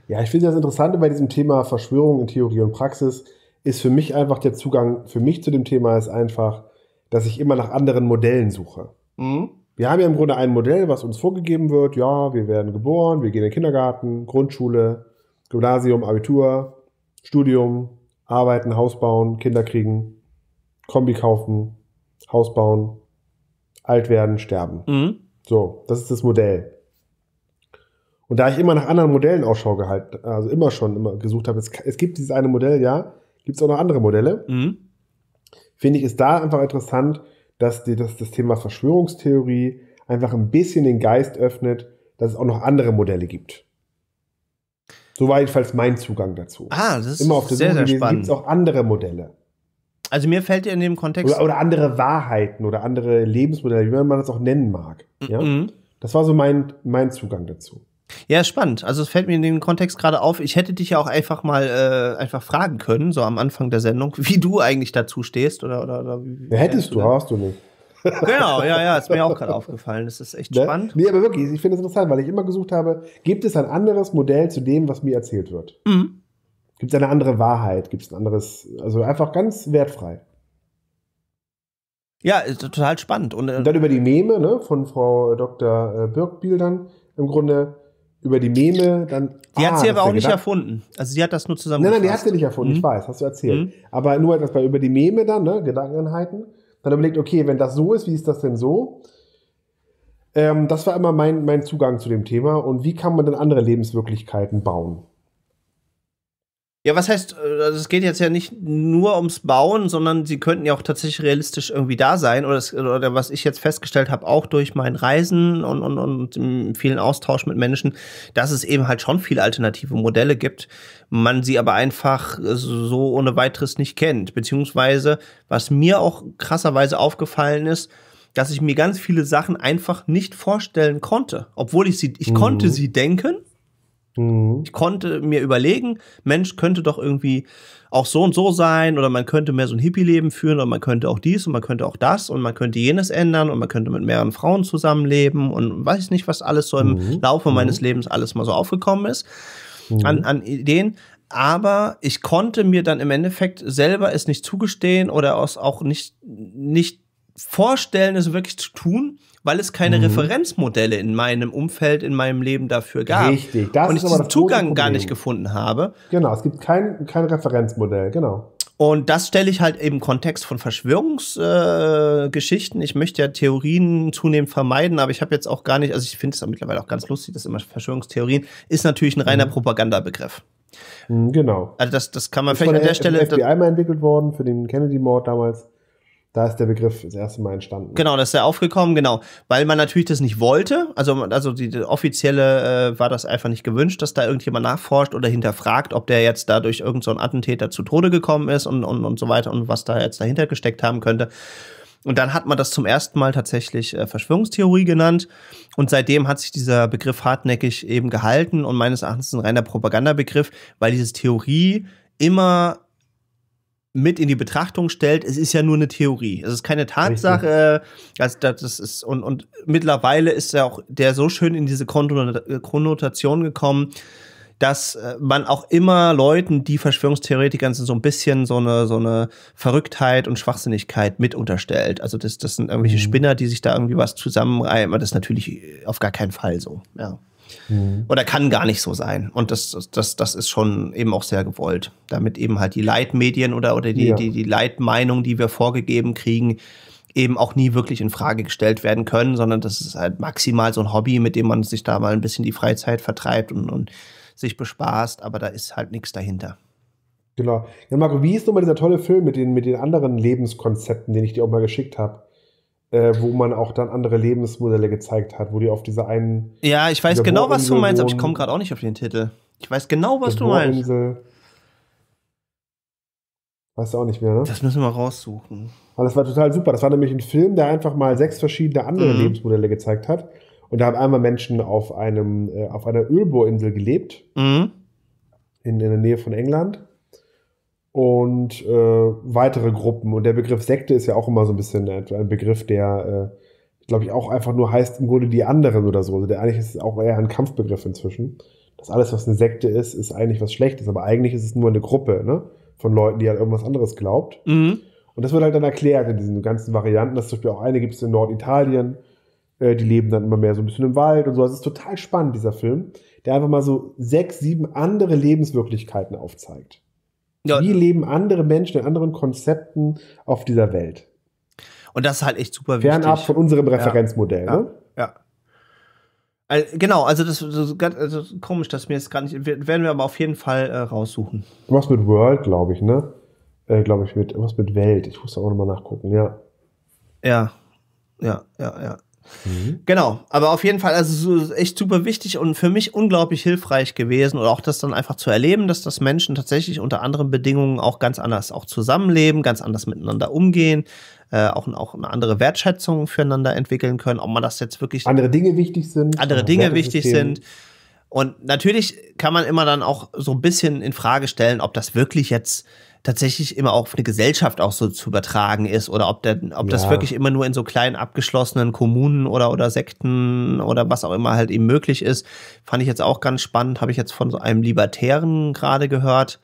Ja, ich finde das Interessante bei diesem Thema Verschwörung in Theorie und Praxis ist für mich einfach der Zugang, für mich zu dem Thema ist einfach, dass ich immer nach anderen Modellen suche. Mhm. Wir haben ja im Grunde ein Modell, was uns vorgegeben wird. Ja, wir werden geboren, wir gehen in den Kindergarten, Grundschule, Gymnasium, Abitur, Studium, arbeiten, Haus bauen, Kinder kriegen, Kombi kaufen, Haus bauen, alt werden, sterben. Mhm. So, das ist das Modell. Und da ich immer nach anderen Modellen Ausschau gehalten, also immer schon immer gesucht habe, es, es gibt dieses eine Modell, ja, Gibt es auch noch andere Modelle. Mhm. Finde ich, ist da einfach interessant, dass, die, dass das Thema Verschwörungstheorie einfach ein bisschen den Geist öffnet, dass es auch noch andere Modelle gibt. So war jedenfalls mein Zugang dazu. Ah, das ist Immer auf der sehr, Suche sehr spannend. Gibt es auch andere Modelle? Also mir fällt in dem Kontext oder, oder, andere Wahrheiten oder andere Lebensmodelle, wie man das auch nennen mag. Mm Ja? Mhm. Das war so mein, mein Zugang dazu. Ja, spannend. Also es fällt mir in dem Kontext gerade auf, ich hätte dich ja auch einfach mal äh, einfach fragen können, so am Anfang der Sendung, wie du eigentlich dazu stehst oder, oder, oder wie, ja, hättest du, hast du nicht. Genau, ja, ja, ist mir auch gerade aufgefallen. Das ist echt ne? spannend. Nee, aber wirklich, ich finde es interessant, weil ich immer gesucht habe, gibt es ein anderes Modell zu dem, was mir erzählt wird? Mhm. Gibt es eine andere Wahrheit? Gibt es ein anderes, also einfach ganz wertfrei. Ja, ist total spannend. Und, äh, Und dann über die Meme ne, von Frau Dr. Äh, Birkbiel dann im Grunde über die Meme dann. Die ah, hat sie aber auch nicht gedacht. erfunden. Also sie hat das nur zusammen. Nein, nein, die hat sie nicht erfunden, mhm. ich weiß, hast du erzählt. Mhm. Aber nur etwas bei über die Meme dann, ne, Gedankeneinheiten. Dann überlegt, okay, wenn das so ist, wie ist das denn so? Ähm, das war immer mein, mein Zugang zu dem Thema. Und wie kann man denn andere Lebenswirklichkeiten bauen? Ja, was heißt, äh, also es geht jetzt ja nicht nur ums Bauen, sondern sie könnten ja auch tatsächlich realistisch irgendwie da sein. Oder, das, oder was ich jetzt festgestellt habe, auch durch mein Reisen und, und, und vielen Austausch mit Menschen, dass es eben halt schon viele alternative Modelle gibt, man sie aber einfach so ohne weiteres nicht kennt. Beziehungsweise, was mir auch krasserweise aufgefallen ist, dass ich mir ganz viele Sachen einfach nicht vorstellen konnte. Obwohl ich sie, ich mhm. konnte sie denken, Mhm. Ich konnte mir überlegen, Mensch, könnte doch irgendwie auch so und so sein oder man könnte mehr so ein Hippie-Leben führen oder man könnte auch dies und man könnte auch das und man könnte jenes ändern und man könnte mit mehreren Frauen zusammenleben und weiß nicht, was alles so im mhm. Laufe mhm. meines Lebens alles mal so aufgekommen ist an, mhm. an Ideen aber ich konnte mir dann im Endeffekt selber es nicht zugestehen oder auch nicht, nicht vorstellen, es wirklich zu tun, weil es keine mhm. Referenzmodelle in meinem Umfeld, in meinem Leben dafür gab. Richtig, das und ich ist diesen Zugang gar nicht gefunden habe. Genau, es gibt kein, kein Referenzmodell, genau. Und das stelle ich halt im Kontext von Verschwörungsgeschichten. Äh, ich möchte ja Theorien zunehmend vermeiden, aber ich habe jetzt auch gar nicht, also ich finde es ja mittlerweile auch ganz lustig, dass immer Verschwörungstheorien ist natürlich ein reiner mhm. Propagandabegriff. Mhm, genau. Also das, das kann man das vielleicht an der, der Stelle. Das ist FBI mal entwickelt worden für den Kennedy-Mord damals. Da ist der Begriff das erste Mal entstanden. Genau, das ist ja aufgekommen, genau. Weil man natürlich das nicht wollte. Also, also die, die offizielle äh, war das einfach nicht gewünscht, dass da irgendjemand nachforscht oder hinterfragt, ob der jetzt dadurch irgendein so Attentäter zu Tode gekommen ist und, und, und so weiter und was da jetzt dahinter gesteckt haben könnte. Und dann hat man das zum ersten Mal tatsächlich äh, Verschwörungstheorie genannt. Und seitdem hat sich dieser Begriff hartnäckig eben gehalten und meines Erachtens ein reiner Propagandabegriff, weil dieses Theorie immer mit in die Betrachtung stellt, es ist ja nur eine Theorie. Es ist keine Tatsache. Also das ist, und, und mittlerweile ist ja auch der so schön in diese äh, Konnotation gekommen, dass äh, man auch immer Leuten, die Verschwörungstheoretikern sind, so ein bisschen so eine, so eine Verrücktheit und Schwachsinnigkeit mit unterstellt. Also das, das sind irgendwelche mhm. Spinner, die sich da irgendwie was zusammenreimen. Das ist natürlich auf gar keinen Fall so. Ja. Mhm. Oder kann gar nicht so sein. Und das, das, das ist schon eben auch sehr gewollt. Damit eben halt die Leitmedien oder, oder die, ja. die, die Leitmeinung, die wir vorgegeben kriegen, eben auch nie wirklich in Frage gestellt werden können, sondern das ist halt maximal so ein Hobby, mit dem man sich da mal ein bisschen die Freizeit vertreibt und, und sich bespaßt, aber da ist halt nichts dahinter. Genau. Ja, Marco, wie ist nochmal dieser tolle Film mit den, mit den anderen Lebenskonzepten, den ich dir auch mal geschickt habe? äh, wo man auch dann andere Lebensmodelle gezeigt hat, wo die auf dieser einen. Ja, ich weiß genau, was du meinst, aber ich komme gerade auch nicht auf den Titel. Ich weiß genau, was du meinst. Weißt du auch nicht mehr, ne? Das müssen wir raussuchen. Aber das war total super. Das war nämlich ein Film, der einfach mal sechs verschiedene andere mhm. Lebensmodelle gezeigt hat. Und da haben einmal Menschen auf, einem, äh, auf einer Ölbohrinsel gelebt. Mhm. In, in der Nähe von England und äh, weitere Gruppen. Und der Begriff Sekte ist ja auch immer so ein bisschen ein Begriff, der, äh, glaube ich, auch einfach nur heißt im Grunde die anderen oder so. Also der eigentlich ist es auch eher ein Kampfbegriff inzwischen. Dass alles, was eine Sekte ist, ist eigentlich was Schlechtes, aber eigentlich ist es nur eine Gruppe ne? von Leuten, die an irgendwas anderes glaubt. Mhm. Und das wird halt dann erklärt in diesen ganzen Varianten, dass zum Beispiel auch eine gibt es in Norditalien, äh, die leben dann immer mehr so ein bisschen im Wald und so. Also es ist total spannend, dieser Film, der einfach mal so sechs, sieben andere Lebenswirklichkeiten aufzeigt. Ja. Wie leben andere Menschen in anderen Konzepten auf dieser Welt? Und das ist halt echt super wichtig. Fernab von unserem Referenzmodell, ja. ne? Ja. Also, genau, also das ist ganz, also komisch, dass mir jetzt gar nicht. Werden wir aber auf jeden Fall äh, raussuchen. Was mit World, glaube ich, ne? Äh, glaube ich, mit was mit Welt. Ich muss da auch nochmal nachgucken, ja. Ja, ja, ja, ja. Mhm. Genau, aber auf jeden Fall, also so echt super wichtig und für mich unglaublich hilfreich gewesen oder auch das dann einfach zu erleben, dass das Menschen tatsächlich unter anderen Bedingungen auch ganz anders auch zusammenleben, ganz anders miteinander umgehen, äh, auch, auch eine andere Wertschätzung füreinander entwickeln können, ob man das jetzt wirklich andere Dinge wichtig sind, andere Dinge wichtig sind. Und natürlich kann man immer dann auch so ein bisschen in Frage stellen, ob das wirklich jetzt tatsächlich immer auch auf eine Gesellschaft auch so zu übertragen ist oder ob, der, ob ja. das wirklich immer nur in so kleinen abgeschlossenen Kommunen oder, oder Sekten oder was auch immer halt eben möglich ist. Fand ich jetzt auch ganz spannend, habe ich jetzt von so einem Libertären gerade gehört.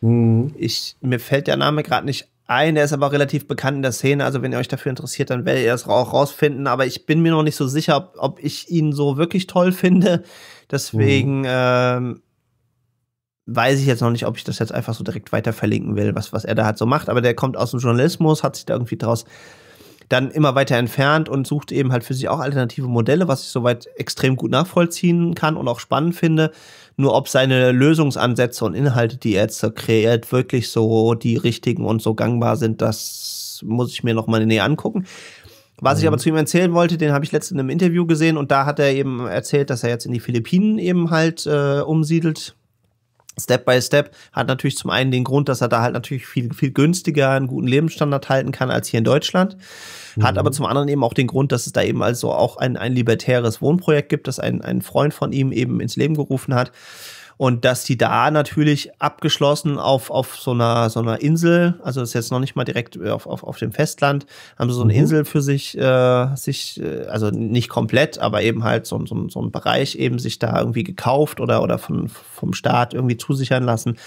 Mhm. Ich, mir fällt der Name gerade nicht ein, der ist aber relativ bekannt in der Szene, also wenn ihr euch dafür interessiert, dann werdet ihr das auch rausfinden, aber ich bin mir noch nicht so sicher, ob, ob ich ihn so wirklich toll finde. Deswegen mhm. ähm, weiß ich jetzt noch nicht, ob ich das jetzt einfach so direkt weiter verlinken will, was, was er da halt so macht. Aber der kommt aus dem Journalismus, hat sich da irgendwie draus dann immer weiter entfernt und sucht eben halt für sich auch alternative Modelle, was ich soweit extrem gut nachvollziehen kann und auch spannend finde. Nur ob seine Lösungsansätze und Inhalte, die er jetzt so kreiert, wirklich so die richtigen und so gangbar sind, das muss ich mir noch mal Nähe angucken. Was mhm. ich aber zu ihm erzählen wollte, den habe ich letztens in einem Interview gesehen und da hat er eben erzählt, dass er jetzt in die Philippinen eben halt äh, umsiedelt Step by Step hat natürlich zum einen den Grund, dass er da halt natürlich viel, viel günstiger einen guten Lebensstandard halten kann als hier in Deutschland. Mhm. Hat aber zum anderen eben auch den Grund, dass es da eben also auch ein, ein libertäres Wohnprojekt gibt, das ein, ein Freund von ihm eben ins Leben gerufen hat. Und dass die da natürlich abgeschlossen auf, auf so, einer, so einer Insel, also das ist jetzt noch nicht mal direkt äh, auf, auf, auf dem Festland, haben sie so eine mhm. Insel für sich, äh, sich, äh, also nicht komplett, aber eben halt so, so, so einen Bereich eben sich da irgendwie gekauft oder, oder von, vom Staat irgendwie zusichern lassen.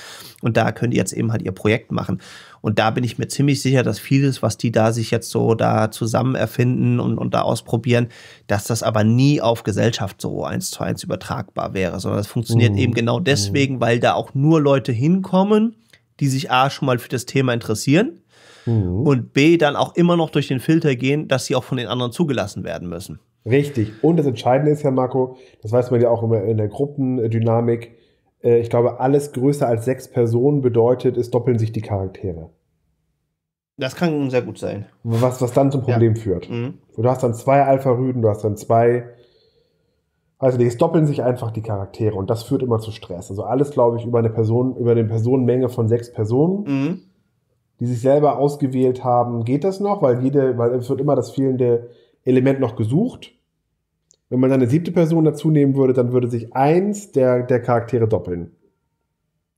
Und da können die jetzt eben halt ihr Projekt machen. Und da bin ich mir ziemlich sicher, dass vieles, was die da sich jetzt so da zusammen erfinden und, und da ausprobieren, dass das aber nie auf Gesellschaft so eins zu eins übertragbar wäre, sondern das funktioniert mhm. eben genau mhm. deswegen, weil da auch nur Leute hinkommen, die sich A schon mal für das Thema interessieren mhm. und B dann auch immer noch durch den Filter gehen, dass sie auch von den anderen zugelassen werden müssen. Richtig. Und das Entscheidende ist Herr Marco, das weiß man ja auch immer in der Gruppendynamik, äh, ich glaube, alles größer als sechs Personen bedeutet, es doppeln sich die Charaktere. Das kann sehr gut sein. Was, was dann zum Problem ja. führt. Mhm. Du hast dann zwei Alpha-Rüden, du hast dann zwei. Also es doppeln sich einfach die Charaktere und das führt immer zu Stress. Also alles, glaube ich, über eine Person, über eine Personenmenge von sechs Personen, mhm. die sich selber ausgewählt haben, geht das noch, weil jede, weil es wird immer das fehlende Element noch gesucht. Wenn man eine siebte Person dazu nehmen würde, dann würde sich eins der, der Charaktere doppeln.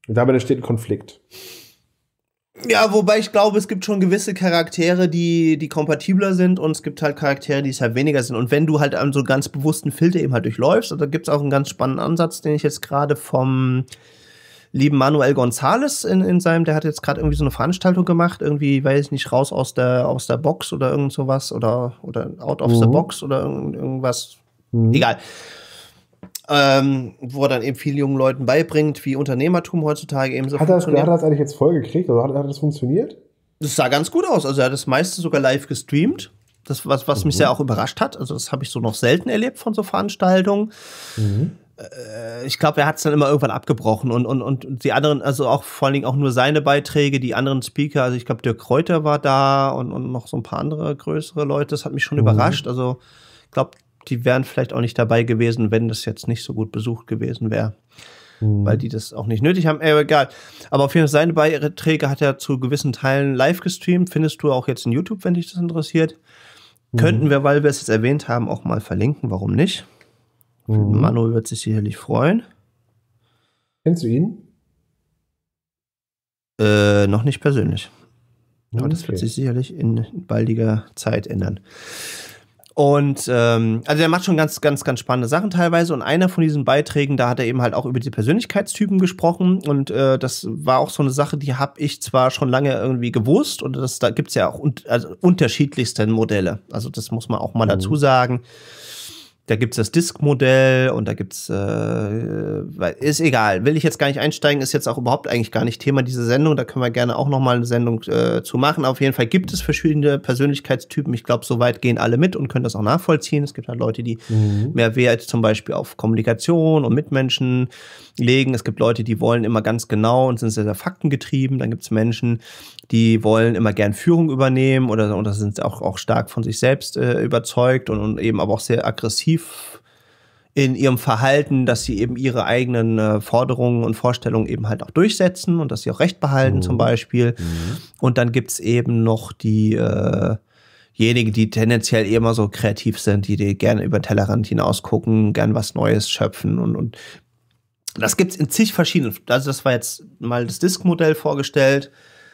Und damit entsteht ein Konflikt. Ja, wobei ich glaube, es gibt schon gewisse Charaktere, die, die kompatibler sind und es gibt halt Charaktere, die es halt weniger sind. Und wenn du halt an so ganz bewussten Filter eben halt durchläufst, da gibt es auch einen ganz spannenden Ansatz, den ich jetzt gerade vom lieben Manuel Gonzales in, in seinem, der hat jetzt gerade irgendwie so eine Veranstaltung gemacht, irgendwie, weiß ich nicht, raus aus der, aus der Box oder irgend sowas oder, oder out of mhm. the box oder irgend, irgendwas, Mhm. Egal. Ähm, wo er dann eben vielen jungen Leuten beibringt, wie Unternehmertum heutzutage eben so hat funktioniert. Das, hat er das eigentlich jetzt voll gekriegt? Also hat, hat das funktioniert? Das sah ganz gut aus. Also er hat das meiste sogar live gestreamt. Das, was, was mhm. mich sehr auch überrascht hat. Also, das habe ich so noch selten erlebt von so Veranstaltungen. Mhm. Äh, ich glaube, er hat es dann immer irgendwann abgebrochen und, und, und die anderen, also auch vor allen Dingen auch nur seine Beiträge, die anderen Speaker, also ich glaube, Dirk Kräuter war da und, und noch so ein paar andere größere Leute, das hat mich schon mhm. überrascht. Also, ich glaube, die wären vielleicht auch nicht dabei gewesen, wenn das jetzt nicht so gut besucht gewesen wäre. Mhm. Weil die das auch nicht nötig haben. Ey, äh, egal. Aber auf jeden Fall, seine Beiträge hat er zu gewissen Teilen live gestreamt. Findest du auch jetzt in YouTube, wenn dich das interessiert. Mhm. Könnten wir, weil wir es jetzt erwähnt haben, auch mal verlinken. Warum nicht? Mhm. Manu wird sich sicherlich freuen. Kennst du ihn? Äh, noch nicht persönlich. Aber okay. das wird sich sicherlich in baldiger Zeit ändern. Und ähm, also er macht schon ganz, ganz, ganz spannende Sachen teilweise. Und einer von diesen Beiträgen, da hat er eben halt auch über die Persönlichkeitstypen gesprochen. Und äh, das war auch so eine Sache, die habe ich zwar schon lange irgendwie gewusst. Und das, da gibt's ja auch un also unterschiedlichsten Modelle. Also das muss man auch mal mhm. dazu sagen. Da gibt's das Disk-Modell und da gibt's äh, ist egal, will ich jetzt gar nicht einsteigen, ist jetzt auch überhaupt eigentlich gar nicht Thema dieser Sendung. Da können wir gerne auch nochmal eine Sendung äh, zu machen. Auf jeden Fall gibt es verschiedene Persönlichkeitstypen. Ich glaube, soweit gehen alle mit und können das auch nachvollziehen. Es gibt halt Leute, die mhm. mehr Wert zum Beispiel auf Kommunikation und Mitmenschen legen. Es gibt Leute, die wollen immer ganz genau und sind sehr, sehr faktengetrieben. Dann gibt's Menschen, die wollen immer gern Führung übernehmen oder und sind auch, auch stark von sich selbst äh, überzeugt und, und eben aber auch sehr aggressiv in ihrem Verhalten, dass sie eben ihre eigenen äh, Forderungen und Vorstellungen eben halt auch durchsetzen und dass sie auch Recht behalten mhm. zum Beispiel. Mhm. Und dann gibt es eben noch die äh, diejenigen, die tendenziell immer so kreativ sind, die, die gerne über den Tellerrand hinaus gucken, gern was Neues schöpfen und, und das es in zig verschiedenen, also das war jetzt mal das Disk-Modell vorgestellt,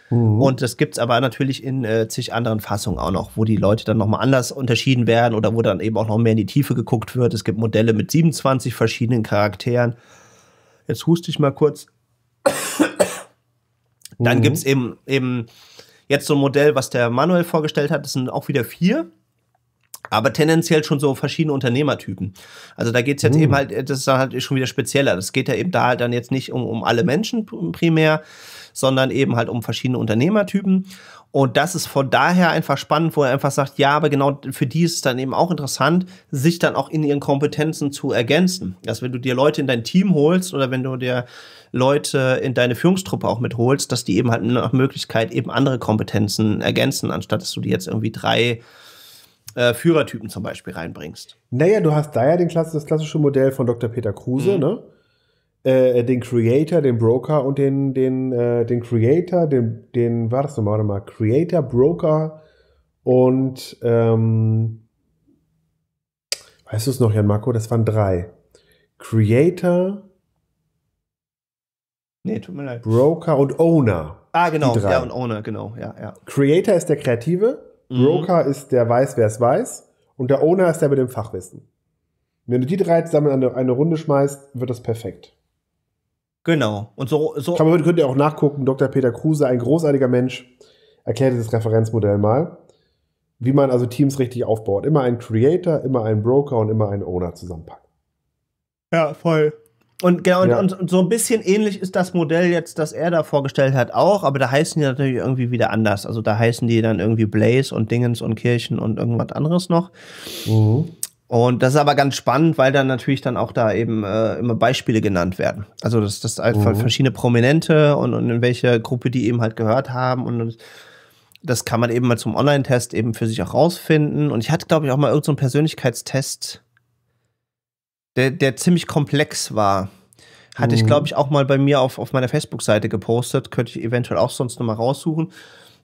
Mhm. Und das gibt es aber natürlich in äh, zig anderen Fassungen auch noch, wo die Leute dann nochmal anders unterschieden werden oder wo dann eben auch noch mehr in die Tiefe geguckt wird. Es gibt Modelle mit 27 verschiedenen Charakteren. Jetzt huste ich mal kurz. dann mhm. es eben, eben jetzt so ein Modell, was der Manuel vorgestellt hat. Das sind auch wieder vier aber tendenziell schon so verschiedene Unternehmertypen. Also da geht es jetzt mhm. eben halt, äh, das ist halt schon wieder spezieller. Das geht ja eben da halt dann jetzt nicht um, um alle Menschen primär, sondern eben halt um verschiedene Unternehmertypen. Und das ist von daher einfach spannend, wo er einfach sagt, ja, aber genau für die ist es dann eben auch interessant, sich dann auch in ihren Kompetenzen zu ergänzen. Dass wenn du dir Leute in dein Team holst oder wenn du dir Leute in deine Führungstruppe auch mitholst, dass die eben halt nach Möglichkeit eben andere Kompetenzen ergänzen, anstatt dass du die jetzt irgendwie drei äh, Führertypen zum Beispiel reinbringst. Naja, du hast da ja den Klasse, das klassische Modell von Dr. Peter Kruse, mhm. ne? Äh, den Creator, den Broker und den, den, äh, den Creator, den, den, war das nochmal, warte mal, Creator, Broker und, ähm, weißt du es noch, Jan Marco, das waren drei. Creator, Nee, tut mir leid. Broker und Owner. Ah, genau. Ja, und Owner, genau. Ja, ja. Creator ist der Kreative. Mhm. Broker ist der weiß, wer es weiß. Und der Owner ist der mit dem Fachwissen. Wenn du die drei zusammen eine, eine Runde schmeißt, wird das perfekt. Genau. Und so, so Kann man, könnt ihr auch nachgucken. Dr. Peter Kruse, ein großartiger Mensch, erklärt dieses Referenzmodell mal, wie man also Teams richtig aufbaut. Immer einen Creator, immer einen Broker und immer einen Owner zusammenpacken. Ja, voll. Und genau, ja. und, und, so ein bisschen ähnlich ist das Modell jetzt, das er da vorgestellt hat, auch, aber da heißen die natürlich irgendwie wieder anders. Also da heißen die dann irgendwie Blaze und Dingens und Kirchen und irgendwas anderes noch. Mhm. Und das ist aber ganz spannend, weil dann natürlich dann auch da eben äh, immer Beispiele genannt werden. Also das, das einfach halt mhm. verschiedene Prominente und, und in welcher Gruppe die eben halt gehört haben und das kann man eben mal zum Online-Test eben für sich auch rausfinden. Und ich hatte, glaube ich, auch mal irgendeinen so Persönlichkeitstest der, der ziemlich komplex war. Hatte mhm. ich, glaube ich, auch mal bei mir auf, auf meiner Facebook-Seite gepostet. Könnte ich eventuell auch sonst nochmal raussuchen.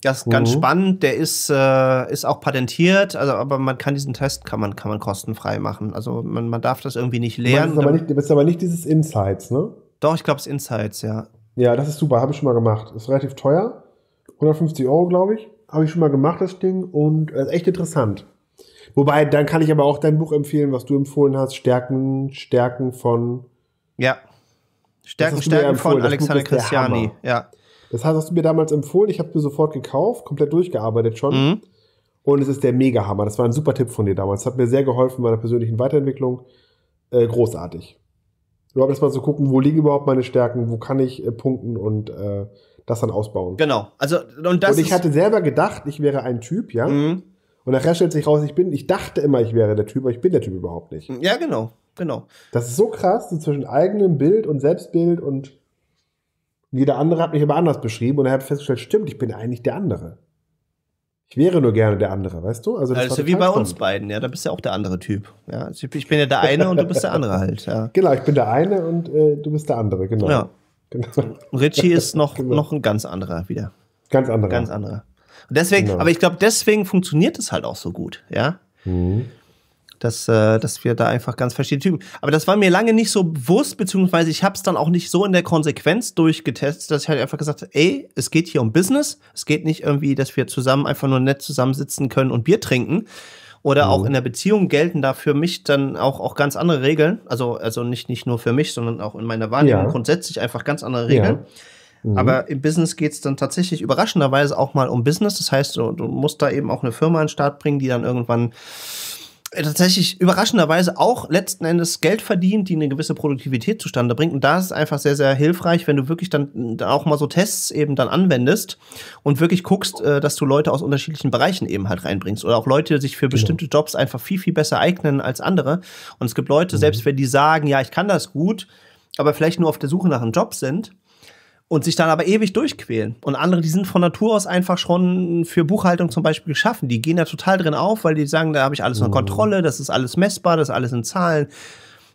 Das ist mhm. ganz spannend. Der ist, äh, ist auch patentiert, also, aber man kann diesen Test kann man, kann man kostenfrei machen. Also man, man darf das irgendwie nicht lernen. Das ist, ist aber nicht, dieses Insights, ne? Doch, ich glaube, es ist Insights, ja. Ja, das ist super, habe ich schon mal gemacht. Ist relativ teuer. 150 Euro, glaube ich. Habe ich schon mal gemacht, das Ding. Und das äh, ist echt interessant. Wobei, dann kann ich aber auch dein Buch empfehlen, was du empfohlen hast, Stärken, Stärken von. Ja. Stärken, Stärken von Alexander Christiani, ja. Das hast du mir damals empfohlen, ich habe mir sofort gekauft, komplett durchgearbeitet schon. Mhm. Und es ist der Mega-Hammer. Das war ein super Tipp von dir damals. Das hat mir sehr geholfen meiner persönlichen Weiterentwicklung. Äh, großartig. Überhaupt erstmal zu so gucken, wo liegen überhaupt meine Stärken, wo kann ich äh, punkten und äh, das dann ausbauen. Genau. Also, und das. Und ich hatte selber gedacht, ich wäre ein Typ, ja. Mhm und nachher stellt sich raus, ich bin, ich dachte immer, ich wäre der Typ, aber ich bin der Typ überhaupt nicht. Ja, genau, genau. Das ist so krass, so zwischen eigenem Bild und Selbstbild und jeder andere hat mich aber anders beschrieben und er hat festgestellt, stimmt, ich bin eigentlich der andere. Ich wäre nur gerne der andere, weißt du? Also das also wie bei uns beiden, ja, da bist du ja auch der andere Typ. Ja, also ich bin ja der eine und du bist der andere halt. Ja. Genau, ich bin der eine und äh, du bist der andere, genau. Ja. genau. Richie ist noch, genau. noch ein ganz anderer wieder. Ganz anderer. Ganz anderer. Und deswegen, genau. aber ich glaube, deswegen funktioniert es halt auch so gut, ja. Mhm. Dass, äh, dass wir da einfach ganz verschiedene Typen. Aber das war mir lange nicht so bewusst, beziehungsweise ich habe es dann auch nicht so in der Konsequenz durchgetestet, dass ich halt einfach gesagt habe, ey, es geht hier um Business. Es geht nicht irgendwie, dass wir zusammen einfach nur nett zusammensitzen können und Bier trinken, oder mhm. auch in der Beziehung gelten da für mich dann auch, auch ganz andere Regeln. Also, also nicht, nicht nur für mich, sondern auch in meiner Wahrnehmung ja. grundsätzlich einfach ganz andere Regeln. Ja. Mhm. Aber im Business geht es dann tatsächlich überraschenderweise auch mal um Business. Das heißt, du, du musst da eben auch eine Firma an den Start bringen, die dann irgendwann äh, tatsächlich überraschenderweise auch letzten Endes Geld verdient, die eine gewisse Produktivität zustande bringt. Und da ist es einfach sehr, sehr hilfreich, wenn du wirklich dann, auch mal so Tests eben dann anwendest und wirklich guckst, äh, dass du Leute aus unterschiedlichen Bereichen eben halt reinbringst. Oder auch Leute, sich für genau. bestimmte Jobs einfach viel, viel besser eignen als andere. Und es gibt Leute, mhm. selbst wenn die sagen, ja, ich kann das gut, aber vielleicht nur auf der Suche nach einem Job sind, und sich dann aber ewig durchquälen. Und andere, die sind von Natur aus einfach schon für Buchhaltung zum Beispiel geschaffen. Die gehen da total drin auf, weil die sagen, da habe ich alles unter mhm. Kontrolle, das ist alles messbar, das ist alles in Zahlen.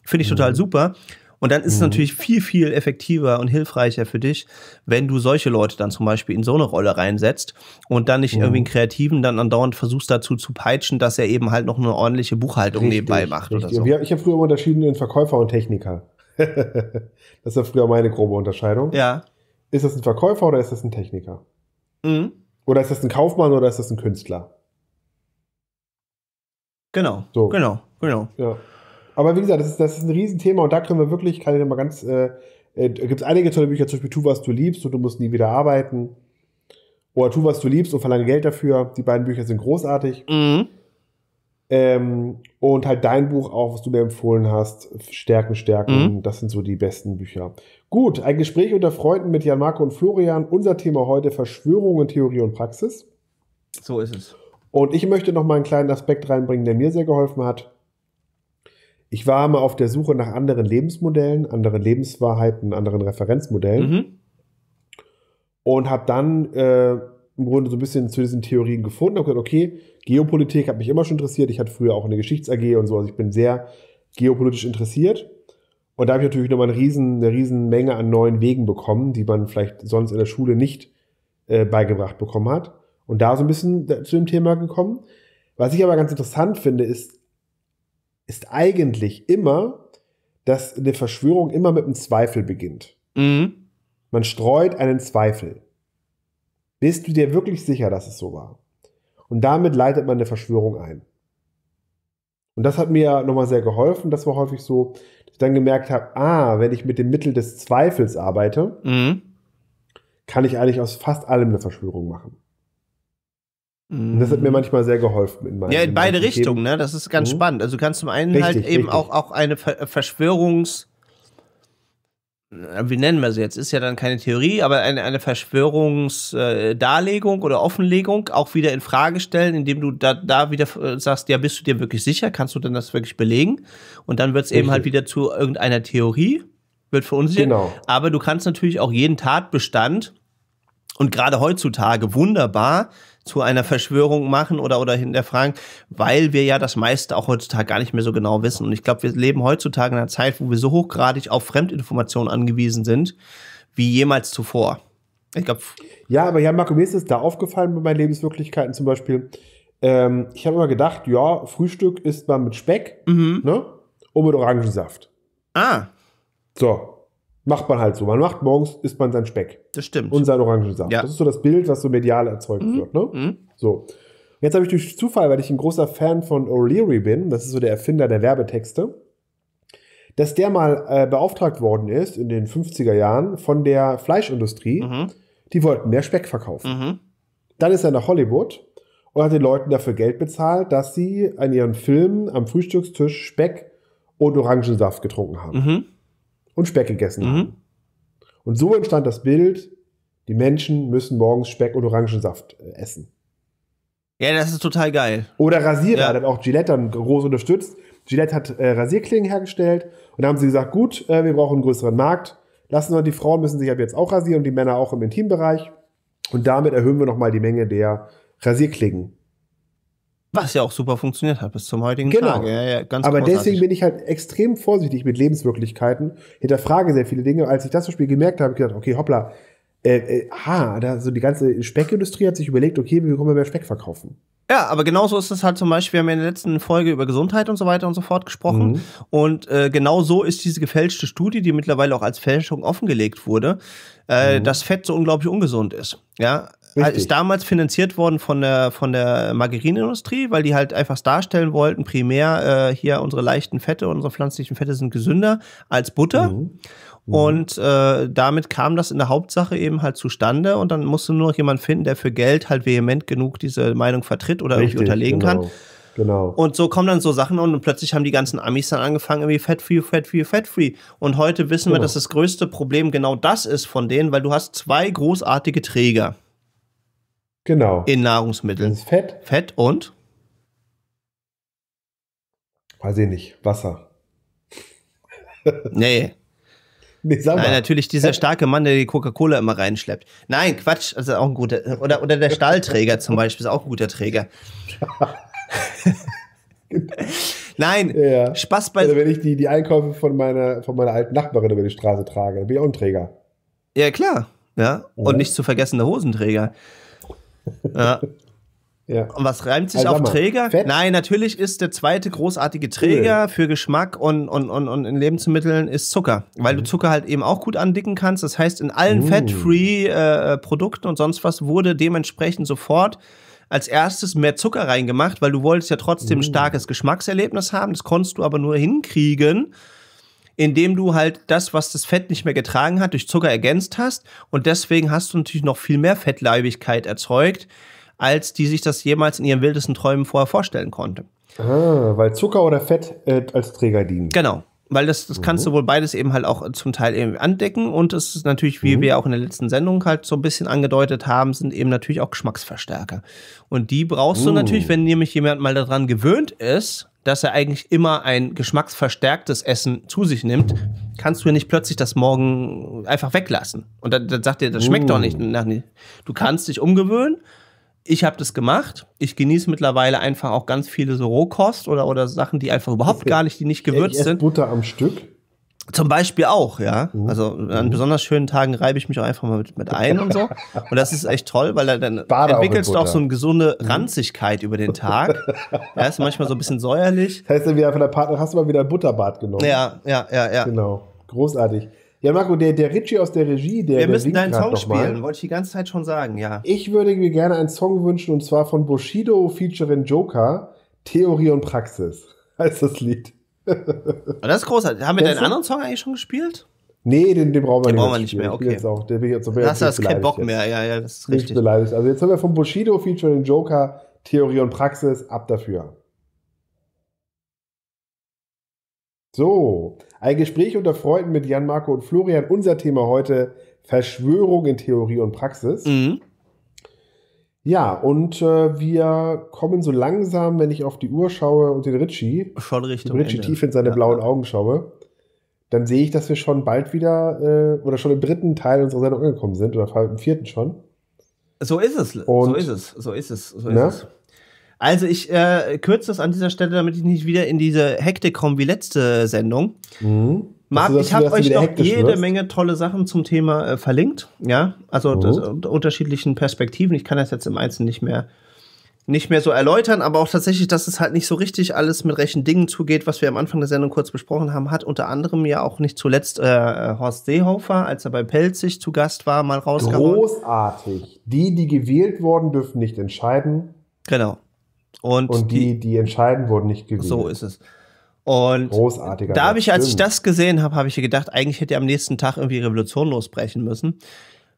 Finde ich total mhm. super. Und dann ist es mhm. natürlich viel, viel effektiver und hilfreicher für dich, wenn du solche Leute dann zum Beispiel in so eine Rolle reinsetzt und dann nicht ja. irgendwie einen Kreativen dann andauernd versuchst dazu zu peitschen, dass er eben halt noch eine ordentliche Buchhaltung richtig, nebenbei macht richtig. oder so. Ich habe früher unterschieden in Verkäufer und Techniker. das war früher meine grobe Unterscheidung. Ja ist das ein Verkäufer oder ist das ein Techniker? Mhm. Oder ist das ein Kaufmann oder ist das ein Künstler? Genau. So. Genau, genau. Ja. Aber wie gesagt, das ist, das ist ein Riesenthema und da können wir wirklich, kann ich nochmal ganz, äh, äh gibt es einige tolle Bücher, zum Beispiel Tu, was du liebst und du musst nie wieder arbeiten. Oder Tu, was du liebst und verlange Geld dafür. Die beiden Bücher sind großartig. Mhm. Ähm, und halt dein Buch auch, was du mir empfohlen hast, Stärken, Stärken, mhm. das sind so die besten Bücher. Gut, ein Gespräch unter Freunden mit Jan Marco und Florian. Unser Thema heute Verschwörungen, Theorie und Praxis. So ist es. Und ich möchte noch mal einen kleinen Aspekt reinbringen, der mir sehr geholfen hat. Ich war mal auf der Suche nach anderen Lebensmodellen, anderen Lebenswahrheiten, anderen Referenzmodellen. Mhm. Und habe dann äh, im Grunde so ein bisschen zu diesen Theorien gefunden, habe gesagt, okay, Geopolitik hat mich immer schon interessiert. Ich hatte früher auch eine Geschichts-AG und so, also ich bin sehr geopolitisch interessiert. Und da habe ich natürlich nochmal eine riesen, eine riesen Menge an neuen Wegen bekommen, die man vielleicht sonst in der Schule nicht äh, beigebracht bekommen hat. Und da so ein bisschen zu dem Thema gekommen. Was ich aber ganz interessant finde, ist, ist eigentlich immer, dass eine Verschwörung immer mit einem Zweifel beginnt. Mhm. Man streut einen Zweifel. Bist du dir wirklich sicher, dass es so war? Und damit leitet man eine Verschwörung ein. Und das hat mir nochmal sehr geholfen. Das war häufig so, dass ich dann gemerkt habe, ah, wenn ich mit dem Mittel des Zweifels arbeite, mhm. kann ich eigentlich aus fast allem eine Verschwörung machen. Und das hat mir mhm. manchmal sehr geholfen in meinem Ja, in beide Richtungen, ne? Das ist ganz mhm. spannend. Also du kannst zum einen richtig, halt eben auch, auch eine Verschwörungs- wie nennen wir sie jetzt, ist ja dann keine Theorie, aber eine, eine Verschwörungsdarlegung äh, oder Offenlegung auch wieder in Frage stellen, indem du da, da wieder äh, sagst, ja, bist du dir wirklich sicher? Kannst du denn das wirklich belegen? Und dann wird es eben halt wieder zu irgendeiner Theorie, wird verunsichert. Genau. Aber du kannst natürlich auch jeden Tatbestand und gerade heutzutage wunderbar zu einer Verschwörung machen oder, oder hinterfragen, weil wir ja das meiste auch heutzutage gar nicht mehr so genau wissen. Und ich glaube, wir leben heutzutage in einer Zeit, wo wir so hochgradig auf Fremdinformationen angewiesen sind, wie jemals zuvor. Ich glaube. Ja, aber ja, Marco, mir ist es da aufgefallen bei meinen Lebenswirklichkeiten zum Beispiel. Ähm, ich habe immer gedacht, ja, Frühstück isst man mit Speck mhm. ne? und mit Orangensaft. Ah. So, macht man halt so. Man macht morgens, isst man seinen Speck. Das stimmt. Und seinen Orangensaft. Ja. Das ist so das Bild, was so medial erzeugt mhm. wird. Ne? Mhm. So. Jetzt habe ich durch Zufall, weil ich ein großer Fan von O'Leary bin, das ist so der Erfinder der Werbetexte, dass der mal äh, beauftragt worden ist in den 50er Jahren von der Fleischindustrie. Mhm. Die wollten mehr Speck verkaufen. Mhm. Dann ist er nach Hollywood und hat den Leuten dafür Geld bezahlt, dass sie an ihren Filmen am Frühstückstisch Speck und Orangensaft getrunken haben. Mhm und Speck gegessen mhm. haben. Und so entstand das Bild, die Menschen müssen morgens Speck und Orangensaft äh, essen. Ja, das ist total geil. Oder Rasierer, ja. hat auch Gillette dann groß unterstützt. Gillette hat äh, Rasierklingen hergestellt und da haben sie gesagt, gut, äh, wir brauchen einen größeren Markt. Lassen wir die Frauen müssen sich ab jetzt auch rasieren und die Männer auch im Intimbereich. Und damit erhöhen wir nochmal die Menge der Rasierklingen. Was ja auch super funktioniert hat bis zum heutigen genau. Tag. Ja, ja, ganz Aber großartig. deswegen bin ich halt extrem vorsichtig mit Lebenswirklichkeiten, hinterfrage sehr viele Dinge. Als ich das zum Beispiel gemerkt habe, habe ich gedacht, okay, hoppla, äh, äh, ah, da so die ganze Speckindustrie hat sich überlegt, okay, wie können wir mehr Speck verkaufen? Ja, aber genauso ist es halt zum Beispiel, wir haben ja in der letzten Folge über Gesundheit und so weiter und so fort gesprochen. Mhm. Und äh, genau so ist diese gefälschte Studie, die mittlerweile auch als Fälschung offengelegt wurde, äh, mhm. dass Fett so unglaublich ungesund ist. Ja, Richtig. ist damals finanziert worden von der, von der Margarinindustrie, weil die halt einfach darstellen wollten, primär äh, hier unsere leichten Fette, unsere pflanzlichen Fette sind gesünder als Butter. Mhm. Mhm. Und äh, damit kam das in der Hauptsache eben halt zustande und dann musste nur noch jemand finden, der für Geld halt vehement genug diese Meinung vertritt oder Richtig, irgendwie unterlegen genau. kann. Genau. Und so kommen dann so Sachen und plötzlich haben die ganzen Amis dann angefangen, irgendwie Fat Free, Fat Free, Fat Free. Und heute wissen genau. wir, dass das größte Problem genau das ist von denen, weil du hast zwei großartige Träger. Genau. In Nahrungsmitteln. Das ist Fett. Fett und? Weiß ich nicht. Wasser. nee. Nee, sag Nein, natürlich dieser starke Mann, der die Coca-Cola immer reinschleppt. Nein, Quatsch, also auch ein guter. Oder, oder der Stahlträger zum Beispiel ist auch ein guter Träger. Nein, ja. Spaß bei. Also wenn ich die, die Einkäufe von meiner, von meiner alten Nachbarin über die Straße trage, dann bin ich auch ein Träger. Ja, klar. Ja? Und ja. nicht zu vergessen der Hosenträger. Ja. ja. Und was reimt sich also, auf Träger? Fett. Nein, natürlich ist der zweite großartige Träger Öl. für Geschmack und, und, und, und in Lebensmitteln ist Zucker. Weil mhm. du Zucker halt eben auch gut andicken kannst. Das heißt, in allen mhm. Fat-Free-Produkten äh, äh und sonst was wurde dementsprechend sofort als erstes mehr Zucker reingemacht, weil du wolltest ja trotzdem ein mhm. starkes Geschmackserlebnis haben. Das konntest du aber nur hinkriegen, indem du halt das, was das Fett nicht mehr getragen hat, durch Zucker ergänzt hast. Und deswegen hast du natürlich noch viel mehr Fettleibigkeit erzeugt, als die sich das jemals in ihren wildesten Träumen vorher vorstellen konnte. Ah, weil Zucker oder Fett äh, als Träger dienen. Genau. Weil das, das kannst mhm. du wohl beides eben halt auch äh, zum Teil eben andecken. Und es ist natürlich, wie mhm. wir auch in der letzten Sendung halt so ein bisschen angedeutet haben, sind eben natürlich auch Geschmacksverstärker. Und die brauchst mhm. du oh. natürlich, wenn nämlich jemand mal daran gewöhnt ist, dass er eigentlich immer ein geschmacksverstärktes Essen zu sich nimmt, kannst du ja nicht plötzlich das morgen einfach weglassen. Und dann, dann sagt er, das schmeckt mm. doch uh. nicht. Du kannst dich umgewöhnen. Ich habe das gemacht. Ich genieße mittlerweile einfach auch ganz viele so Rohkost oder, oder Sachen, die einfach überhaupt okay. gar nicht, die nicht gewürzt sind. Butter am Stück. Zum Beispiel auch, ja. Mhm. Also an mhm. besonders schönen Tagen reibe ich mich auch einfach mal mit, mit ein und so. Und das ist echt toll, weil dann Bade entwickelst du auch so eine gesunde mhm. Ranzigkeit mhm. über den Tag. ja, ist manchmal so ein bisschen säuerlich. Das heißt, dann wieder von der Partner hast du mal wieder ein Butterbad genommen. Ja, ja, ja, ja. Genau. Großartig. Ja, Marco, der, der Ritchie aus der Regie, der. Wir der müssen deinen Song spielen, wollte ich die ganze Zeit schon sagen, ja. Ich würde mir gerne einen Song wünschen und zwar von Bushido featuring Joker, Theorie und Praxis heißt das Lied das ist großartig. Haben wir deinen anderen Song eigentlich schon gespielt? Nee, den, den brauchen wir den nicht, brauchen wir nicht mehr. Okay. Jetzt auch, Hast du keinen Bock mehr? Ja, ja, das ist richtig. Nicht beleidigt. Also jetzt haben wir vom Bushido featuring Joker, Theorie und Praxis, ab dafür. So, ein Gespräch unter Freunden mit Jan, Marco und Florian. Unser Thema heute: Verschwörung in Theorie und Praxis. Mhm. Ja, und äh, wir kommen so langsam, wenn ich auf die Uhr schaue und den Ritchie, schon Richtung den Ritchie Ende. tief in seine ja, blauen Augen schaue, dann sehe ich, dass wir schon bald wieder äh, oder schon im dritten Teil unserer Sendung angekommen sind oder im vierten schon. So ist es, und, so ist es, so ist es, so ist ne? es. Also ich äh, kürze das an dieser Stelle, damit ich nicht wieder in diese Hektik komme wie letzte Sendung. Mhm. Marc, ich habe euch noch jede wirst. Menge tolle Sachen zum Thema äh, verlinkt, ja, also oh. das, unter unterschiedlichen Perspektiven. Ich kann das jetzt im Einzelnen nicht mehr nicht mehr so erläutern, aber auch tatsächlich, dass es halt nicht so richtig alles mit rechten Dingen zugeht, was wir am Anfang der Sendung kurz besprochen haben, hat unter anderem ja auch nicht zuletzt äh, Horst Seehofer, als er bei Pelzig zu Gast war, mal rausgeholt. Großartig. Die, die gewählt wurden, dürfen nicht entscheiden. Genau. Und, Und die, die, die entscheiden, wurden nicht gewählt. So ist es. Und Großartiger da habe ich, als ich das gesehen habe, habe ich gedacht, eigentlich hätte er am nächsten Tag irgendwie Revolution losbrechen müssen.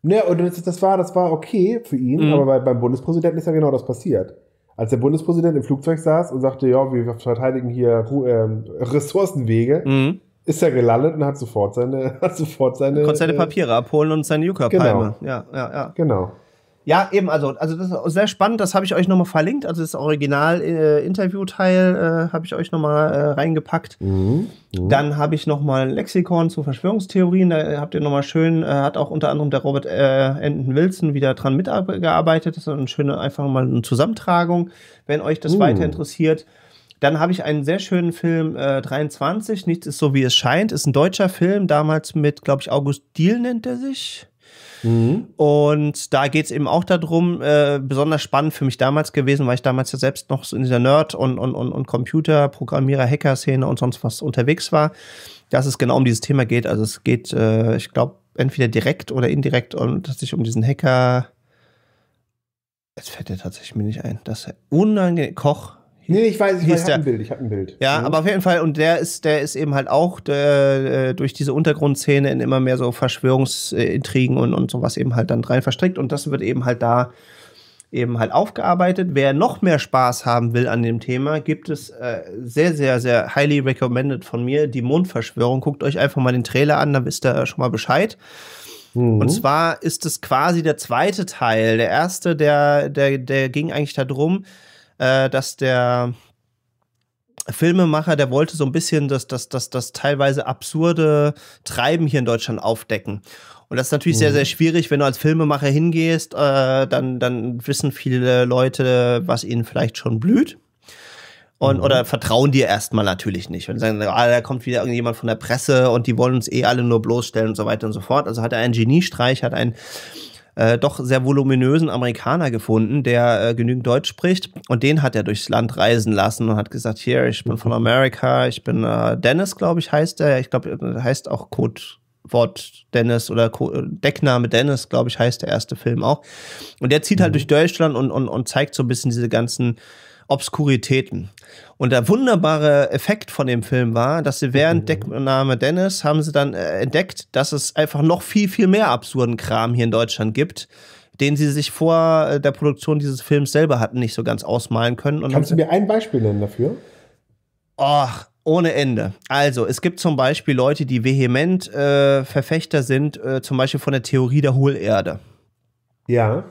Ne, und das, war, das war okay für ihn, mhm. aber bei, beim Bundespräsidenten ist ja genau das passiert. Als der Bundespräsident im Flugzeug saß und sagte, ja, wir verteidigen hier äh, Ressourcenwege, mhm. ist er gelandet und hat sofort seine, hat sofort seine. Konnte seine äh, Papiere äh, abholen und seine Yucca-Palme. Genau. Ja, ja, ja. Genau. Ja, eben, also, also das ist sehr spannend, das habe ich euch nochmal verlinkt. Also das Original-Interview-Teil äh, äh, habe ich euch nochmal äh, reingepackt. Mhm. Mhm. Dann habe ich nochmal ein Lexikon zu Verschwörungstheorien. Da habt ihr nochmal schön, äh, hat auch unter anderem der Robert äh, Enten Wilson wieder dran mitgearbeitet. Das ist eine schöne, einfach mal eine Zusammentragung, wenn euch das mhm. weiter interessiert. Dann habe ich einen sehr schönen Film, äh, 23, Nichts ist so wie es scheint, ist ein deutscher Film, damals mit, glaube ich, August Diel nennt er sich. Mhm. Und da geht es eben auch darum, äh, besonders spannend für mich damals gewesen, weil ich damals ja selbst noch so in dieser Nerd- und, und, und, und Computer, Programmierer, Hacker-Szene und sonst was unterwegs war, dass es genau um dieses Thema geht. Also es geht, äh, ich glaube, entweder direkt oder indirekt, um, dass sich um diesen Hacker. Jetzt fällt der tatsächlich mir nicht ein. dass er unangenehm. Koch, Nee, ich weiß, ich, weiß, ich habe ein Bild, ich habe ein Bild. Ja, mhm. aber auf jeden Fall, und der ist, der ist eben halt auch der, äh, durch diese Untergrundszene in immer mehr so Verschwörungsintrigen und, und sowas eben halt dann rein verstrickt. Und das wird eben halt da eben halt aufgearbeitet. Wer noch mehr Spaß haben will an dem Thema, gibt es äh, sehr, sehr, sehr highly recommended von mir die Mondverschwörung. Guckt euch einfach mal den Trailer an, dann wisst ihr schon mal Bescheid. Mhm. Und zwar ist es quasi der zweite Teil. Der erste, der, der, der ging eigentlich darum, äh, dass der Filmemacher, der wollte so ein bisschen das, das, das, das teilweise absurde Treiben hier in Deutschland aufdecken. Und das ist natürlich mhm. sehr, sehr mhm. schwierig, wenn du als Filmemacher hingehst, äh, dann, dann wissen viele Leute, was ihnen vielleicht schon blüht. Und, mhm. Oder vertrauen dir erstmal natürlich nicht. Und sagen, ah, da kommt wieder irgendjemand von der Presse und die wollen uns eh alle nur bloßstellen und so weiter und so fort. Also hat er einen Geniestreich, hat einen äh, doch sehr voluminösen Amerikaner gefunden, der äh, genügend Deutsch spricht. Und den hat er durchs Land reisen lassen und hat gesagt, hier, ich bin von Amerika, ich bin äh, Dennis, glaube ich, heißt er. Ich glaube, er äh, heißt auch Code. Wort Dennis oder Deckname Dennis, glaube ich, heißt der erste Film auch. Und der zieht halt mhm. durch Deutschland und, und, und zeigt so ein bisschen diese ganzen Obskuritäten. Und der wunderbare Effekt von dem Film war, dass sie während mhm. Deckname Dennis haben sie dann äh, entdeckt, dass es einfach noch viel, viel mehr absurden Kram hier in Deutschland gibt, den sie sich vor äh, der Produktion dieses Films selber hatten nicht so ganz ausmalen können. Und Kannst du mir ein Beispiel nennen dafür? Och, ohne Ende. Also, es gibt zum Beispiel Leute, die vehement äh, Verfechter sind, äh, zum Beispiel von der Theorie der Hohlerde. Ja.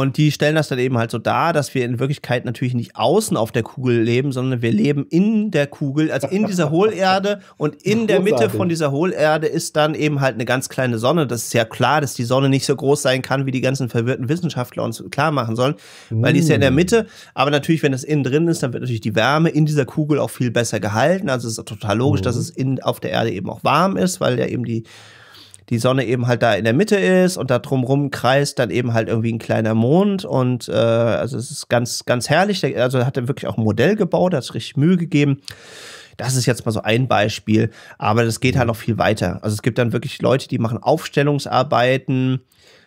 Und die stellen das dann eben halt so dar, dass wir in Wirklichkeit natürlich nicht außen auf der Kugel leben, sondern wir leben in der Kugel, also in dieser Hohlerde. Und in Großartig. der Mitte von dieser Hohlerde ist dann eben halt eine ganz kleine Sonne. Das ist ja klar, dass die Sonne nicht so groß sein kann, wie die ganzen verwirrten Wissenschaftler uns klar machen sollen, mm. weil die ist ja in der mm. Mitte. Aber natürlich, wenn das innen drin ist, dann wird natürlich die Wärme in dieser Kugel auch viel besser gehalten. Also es ist total logisch, mm. dass es in, auf der Erde eben auch warm ist, weil ja eben die die Sonne eben halt da in der Mitte ist und da drumrum kreist dann eben halt irgendwie ein kleiner Mond und äh, also es ist ganz, ganz herrlich. Also hat er wirklich auch ein Modell gebaut, hat es richtig Mühe gegeben. Das ist jetzt mal so ein Beispiel, aber das geht halt noch viel weiter. Also es gibt dann wirklich Leute, die machen Aufstellungsarbeiten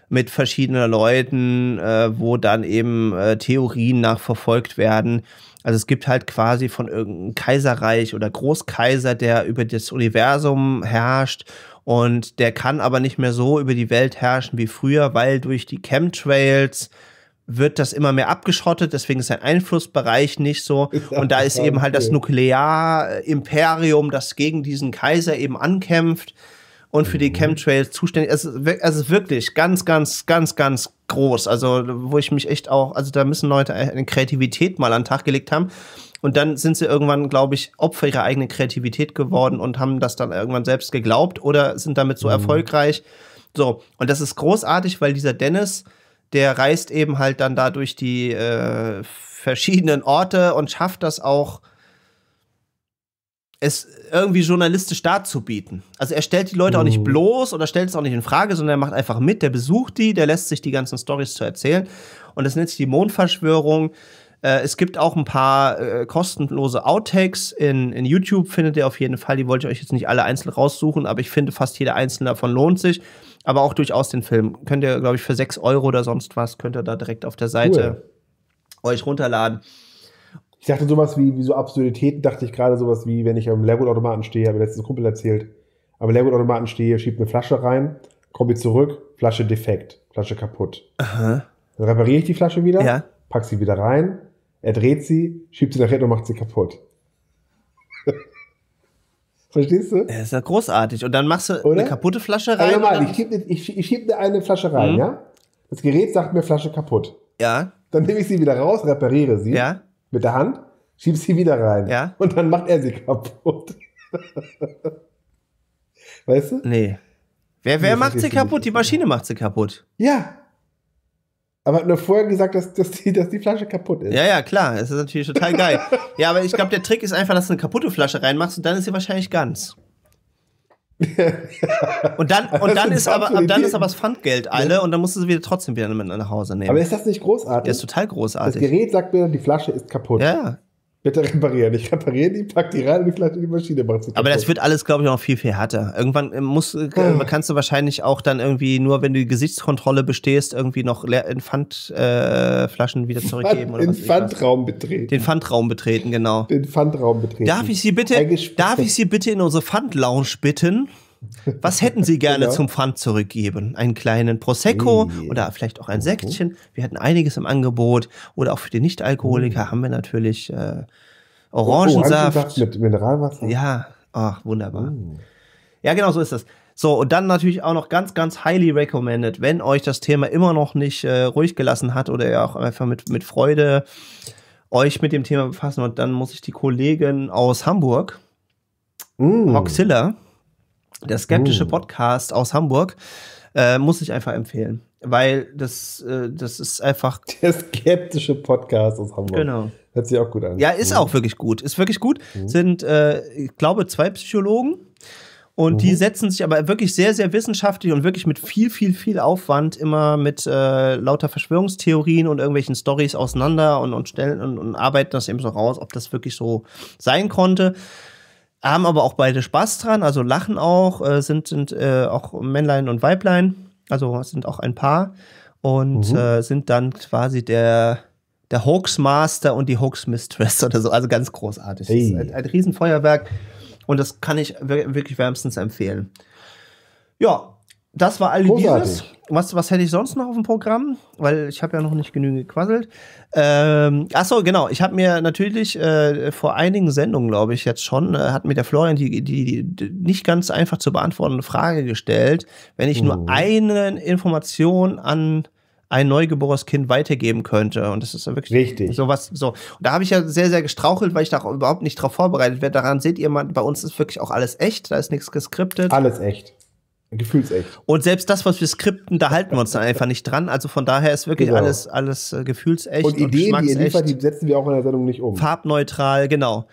mit verschiedenen Leuten, äh, wo dann eben äh, Theorien nachverfolgt werden. Also es gibt halt quasi von irgendeinem Kaiserreich oder Großkaiser, der über das Universum herrscht und der kann aber nicht mehr so über die Welt herrschen wie früher, weil durch die Chemtrails wird das immer mehr abgeschottet, deswegen ist sein Einflussbereich nicht so. Und da ist eben halt das Nuklearimperium, das gegen diesen Kaiser eben ankämpft und für die mhm. Chemtrails zuständig. Es ist, also wirklich ganz, ganz, ganz, ganz groß. Also, wo ich mich echt auch, also da müssen Leute eine Kreativität mal an den Tag gelegt haben. Und dann sind sie irgendwann, glaube ich, Opfer ihrer eigenen Kreativität geworden und haben das dann irgendwann selbst geglaubt oder sind damit so mhm. erfolgreich. So, und das ist großartig, weil dieser Dennis, der reist eben halt dann da durch die äh, verschiedenen Orte und schafft das auch es irgendwie journalistisch darzubieten. Also er stellt die Leute auch nicht mhm. bloß oder stellt es auch nicht in Frage, sondern er macht einfach mit, der besucht die, der lässt sich die ganzen Stories zu erzählen. Und das nennt sich die Mondverschwörung. Äh, es gibt auch ein paar äh, kostenlose Outtakes in, in YouTube, findet ihr auf jeden Fall. Die wollte ich euch jetzt nicht alle einzeln raussuchen, aber ich finde, fast jeder einzelne davon lohnt sich. Aber auch durchaus den Film. Könnt ihr, glaube ich, für 6 Euro oder sonst was, könnt ihr da direkt auf der Seite cool. euch runterladen. Ich dachte sowas wie, wie so Absurditäten, dachte ich gerade sowas wie, wenn ich am Leergutautomaten stehe, habe letztens Kumpel erzählt, am Leergutautomaten stehe, schiebe eine Flasche rein, komme zurück, Flasche defekt, Flasche kaputt. Aha. Dann repariere ich die Flasche wieder, ja. pack sie wieder rein, er dreht sie, schiebt sie nach hinten und macht sie kaputt. Verstehst du? Das ist ja großartig. Und dann machst du Oder? eine kaputte Flasche rein. Ja, normal, ich schiebe ich, ich eine Flasche rein, mhm. ja? Das Gerät sagt mir Flasche kaputt. Ja. Dann nehme ich sie wieder raus, repariere sie ja. mit der Hand, schiebe sie wieder rein. Ja. Und dann macht er sie kaputt. weißt du? Nee. Wer, wer nee, macht sie kaputt? Nicht. Die Maschine macht sie kaputt. Ja. Aber hat nur vorher gesagt, dass, dass, die, dass die Flasche kaputt ist. Ja, ja, klar. Das ist natürlich total geil. ja, aber ich glaube, der Trick ist einfach, dass du eine kaputte Flasche reinmachst und dann ist sie wahrscheinlich ganz. und dann, und dann ist, aber, ab dann ist aber das Pfandgeld alle ja. und dann musst du sie wieder trotzdem wieder mit nach Hause nehmen. Aber ist das nicht großartig? Der ist total großartig. Das Gerät sagt mir, die Flasche ist kaputt. Ja, Bitte reparieren. Ich repariere die, pack die rein und die Flasche in die Maschine. Macht Aber das wird alles, glaube ich, noch viel, viel härter. Irgendwann äh, muss, äh, ah. kannst du wahrscheinlich auch dann irgendwie nur, wenn du die Gesichtskontrolle bestehst, irgendwie noch Infantflaschen äh, wieder zurückgeben. Pfand, oder den Pfandraum betreten. Den Pfandraum betreten, genau. Den Pfandraum betreten. Darf ich Sie bitte, darf ich Sie bitte in unsere Pfandlounge bitten? Was hätten Sie gerne genau. zum Pfand zurückgeben? Einen kleinen Prosecco hey. oder vielleicht auch ein mhm. Säckchen. Wir hatten einiges im Angebot. Oder auch für die Nicht-Alkoholiker okay. Mhm. haben wir natürlich äh, oh, oh, Orangensaft. Oh, mit Mineralwasser. Ja, ach, wunderbar. Mm. Ja, genau so ist das. So, und dann natürlich auch noch ganz, ganz highly recommended, wenn euch das Thema immer noch nicht äh, ruhig gelassen hat oder ihr auch einfach mit, mit Freude euch mit dem Thema befassen wollt, dann muss ich die Kollegin aus Hamburg, mm. Hoxilla, der skeptische oh. Podcast aus Hamburg äh, muss ich einfach empfehlen, weil das, äh, das ist einfach. Der skeptische Podcast aus Hamburg. Genau. Hört sich auch gut an. Ja, ist mhm. auch wirklich gut. Ist wirklich gut. Mhm. Sind, äh, ich glaube, zwei Psychologen. Und mhm. die setzen sich aber wirklich sehr, sehr wissenschaftlich und wirklich mit viel, viel, viel Aufwand immer mit äh, lauter Verschwörungstheorien und irgendwelchen Stories auseinander und, und stellen und, und arbeiten das eben so raus, ob das wirklich so sein konnte haben aber auch beide Spaß dran, also lachen auch, äh, sind, sind äh, auch Männlein und Weiblein, also sind auch ein Paar und mhm. äh, sind dann quasi der, der Hoax-Master und die Hoax-Mistress oder so, also ganz großartig. Hey. ist ein, ein Riesenfeuerwerk und das kann ich wirklich wärmstens empfehlen. Ja, das war all dieses. Was, was hätte ich sonst noch auf dem Programm? Weil ich habe ja noch nicht genügend gequasselt. Ähm, achso, genau. Ich habe mir natürlich äh, vor einigen Sendungen, glaube ich, jetzt schon, äh, hat mir der Florian die, die, die, nicht ganz einfach zu beantwortende Frage gestellt, wenn ich oh. nur mhm. eine Information an ein neugeborenes Kind weitergeben könnte. Und das ist ja wirklich Richtig. sowas. So. Und da habe ich ja sehr, sehr gestrauchelt, weil ich da überhaupt nicht drauf vorbereitet werde. Daran seht ihr mal, bei uns ist wirklich auch alles echt, da ist nichts geskriptet. Alles echt. Gefühlsecht. Und selbst das, was wir skripten, da halten wir uns dann einfach nicht dran. Also von daher ist wirklich genau. alles, alles äh, gefühlsecht. Und Ideen, und die ihr liefert, die setzen wir auch in der Sendung nicht um. Farbneutral, genau.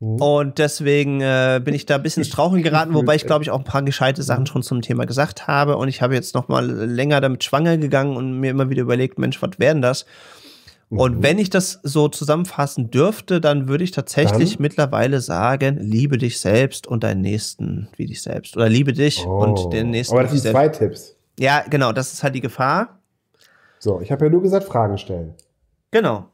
Mhm. Und deswegen äh, bin ich da ein bisschen ins Strauchen geraten, wobei ich, glaube ich, auch ein paar gescheite Sachen mhm. schon zum Thema gesagt habe. Und ich habe jetzt noch mal länger damit schwanger gegangen und mir immer wieder überlegt, Mensch, was wären das? Und mhm. wenn ich das so zusammenfassen dürfte, dann würde ich tatsächlich dann? mittlerweile sagen, liebe dich selbst und deinen Nächsten wie dich selbst. Oder liebe dich oh. und den Nächsten. Aber das sind zwei Tipps. Ja, genau, das ist halt die Gefahr. So, ich habe ja nur gesagt, Fragen stellen. Genau.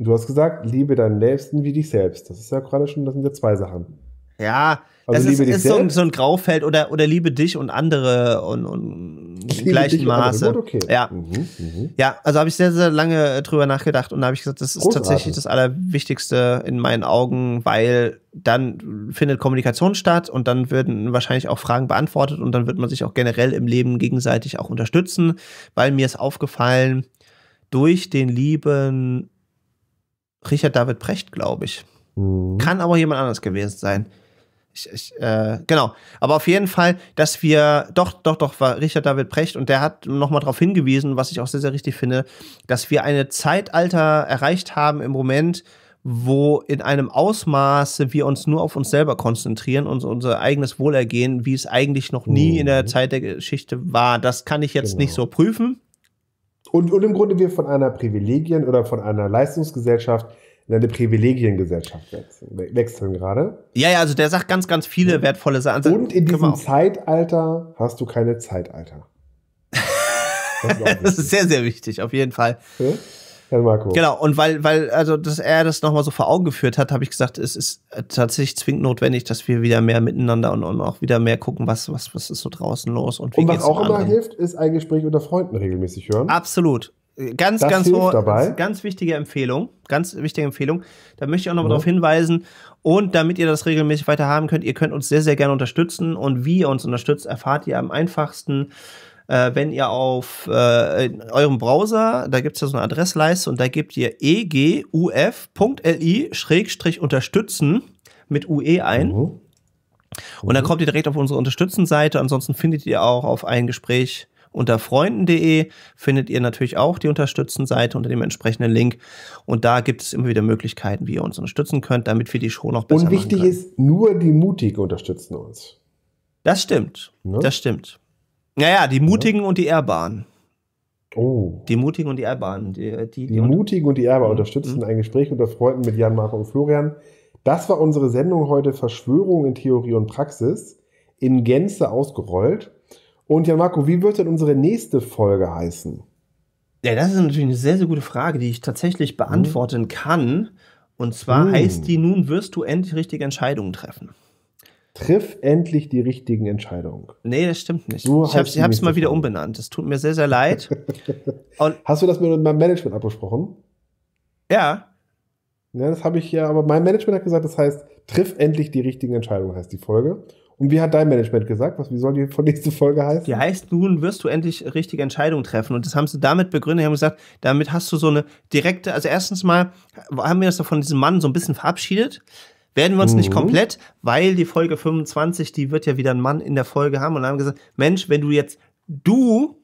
Du hast gesagt, liebe deinen Nächsten wie dich selbst. Das ist ja gerade schon, das sind ja zwei Sachen. Ja, also das ist, ist so, ein, so, ein Graufeld oder, oder liebe dich und andere und, und im gleichen Maße. Okay. Ja. Mhm, mh. ja, also habe ich sehr, sehr lange drüber nachgedacht und da habe ich gesagt, das ist Großartig. tatsächlich das Allerwichtigste in meinen Augen, weil dann findet Kommunikation statt und dann werden wahrscheinlich auch Fragen beantwortet und dann wird man sich auch generell im Leben gegenseitig auch unterstützen, weil mir ist aufgefallen, durch den lieben Richard David Precht, glaube ich. Mhm. Kann aber jemand anders gewesen sein ich, ich, äh, genau. Aber auf jeden Fall, dass wir, doch, doch, doch, war Richard David Precht und der hat nochmal darauf hingewiesen, was ich auch sehr, sehr richtig finde, dass wir eine Zeitalter erreicht haben im Moment, wo in einem Ausmaße wir uns nur auf uns selber konzentrieren und unser eigenes Wohlergehen, wie es eigentlich noch nie mhm. in der mhm. Zeit der Geschichte war. Das kann ich jetzt genau. nicht so prüfen. Und, und im Grunde wir von einer Privilegien oder von einer Leistungsgesellschaft in eine Privilegiengesellschaft wechseln, wechseln gerade. Ja, ja, also der sagt ganz, ganz viele wertvolle Sachen. Also und in diesem Zeitalter hast du keine Zeitalter. Das ist, das ist, sehr, sehr wichtig, auf jeden Fall. Ja? Herr Marco. Genau, und weil, weil also dass er das nochmal so vor Augen geführt hat, habe ich gesagt, es ist tatsächlich zwingend notwendig, dass wir wieder mehr miteinander und, und auch wieder mehr gucken, was, was, was ist so draußen los. Und, und was auch immer hilft, ist ein Gespräch unter Freunden regelmäßig hören. Absolut, Ganz, das ganz, hohe, dabei. ganz wichtige Empfehlung. Ganz wichtige Empfehlung. Da möchte ich auch noch ja. Mhm. darauf hinweisen. Und damit ihr das regelmäßig weiter haben könnt, ihr könnt uns sehr, sehr gerne unterstützen. Und wie ihr uns unterstützt, erfahrt ihr am einfachsten, äh, wenn ihr auf äh, eurem Browser, da gibt es ja so eine Adressleiste und da gebt ihr eguf.li-unterstützen mit UE ein. Mhm. Und dann mhm. kommt ihr direkt auf unsere Unterstützenseite. Ansonsten findet ihr auch auf ein Gespräch unter freunden.de findet ihr natürlich auch die Unterstützen-Seite unter dem entsprechenden Link. Und da gibt es immer wieder Möglichkeiten, wie ihr uns unterstützen könnt, damit wir die Show noch besser Und wichtig ist, nur die Mutigen unterstützen uns. Das stimmt. Ne? Das stimmt. Naja, die Mutigen ja. und die Ehrbaren. Oh. Die Mutigen und die Ehrbaren. Die, die, die, die Mutigen und die Ehrbaren mhm. unterstützen mhm. ein Gespräch unter Freunden mit Jan, Marco und Florian. Das war unsere Sendung heute Verschwörung in Theorie und Praxis in Gänze ausgerollt. Und Jan-Marco, wie wird denn unsere nächste Folge heißen? Ja, das ist natürlich eine sehr, sehr gute Frage, die ich tatsächlich mhm. beantworten hm. kann. Und zwar hm. heißt die, nun wirst du endlich richtige Entscheidungen treffen. Triff endlich die richtigen Entscheidungen. Nee, das stimmt nicht. Du ich habe es mal wieder umbenannt. Es tut mir sehr, sehr leid. Hast du das mit meinem Management abgesprochen? Ja. Ja, das habe ich ja, aber mein Management hat gesagt, das heißt, triff endlich die richtigen Entscheidungen, heißt die Folge. Und wie hat dein Management gesagt? Was, wie soll die von nächste Folge heißen? Die heißt, nun wirst du endlich richtige Entscheidungen treffen. Und das haben sie damit begründet. Die haben gesagt, damit hast du so eine direkte, also erstens mal haben wir uns von diesem Mann so ein bisschen verabschiedet. Werden wir uns mhm. nicht komplett, weil die Folge 25, die wird ja wieder ein Mann in der Folge haben und haben gesagt, Mensch, wenn du jetzt du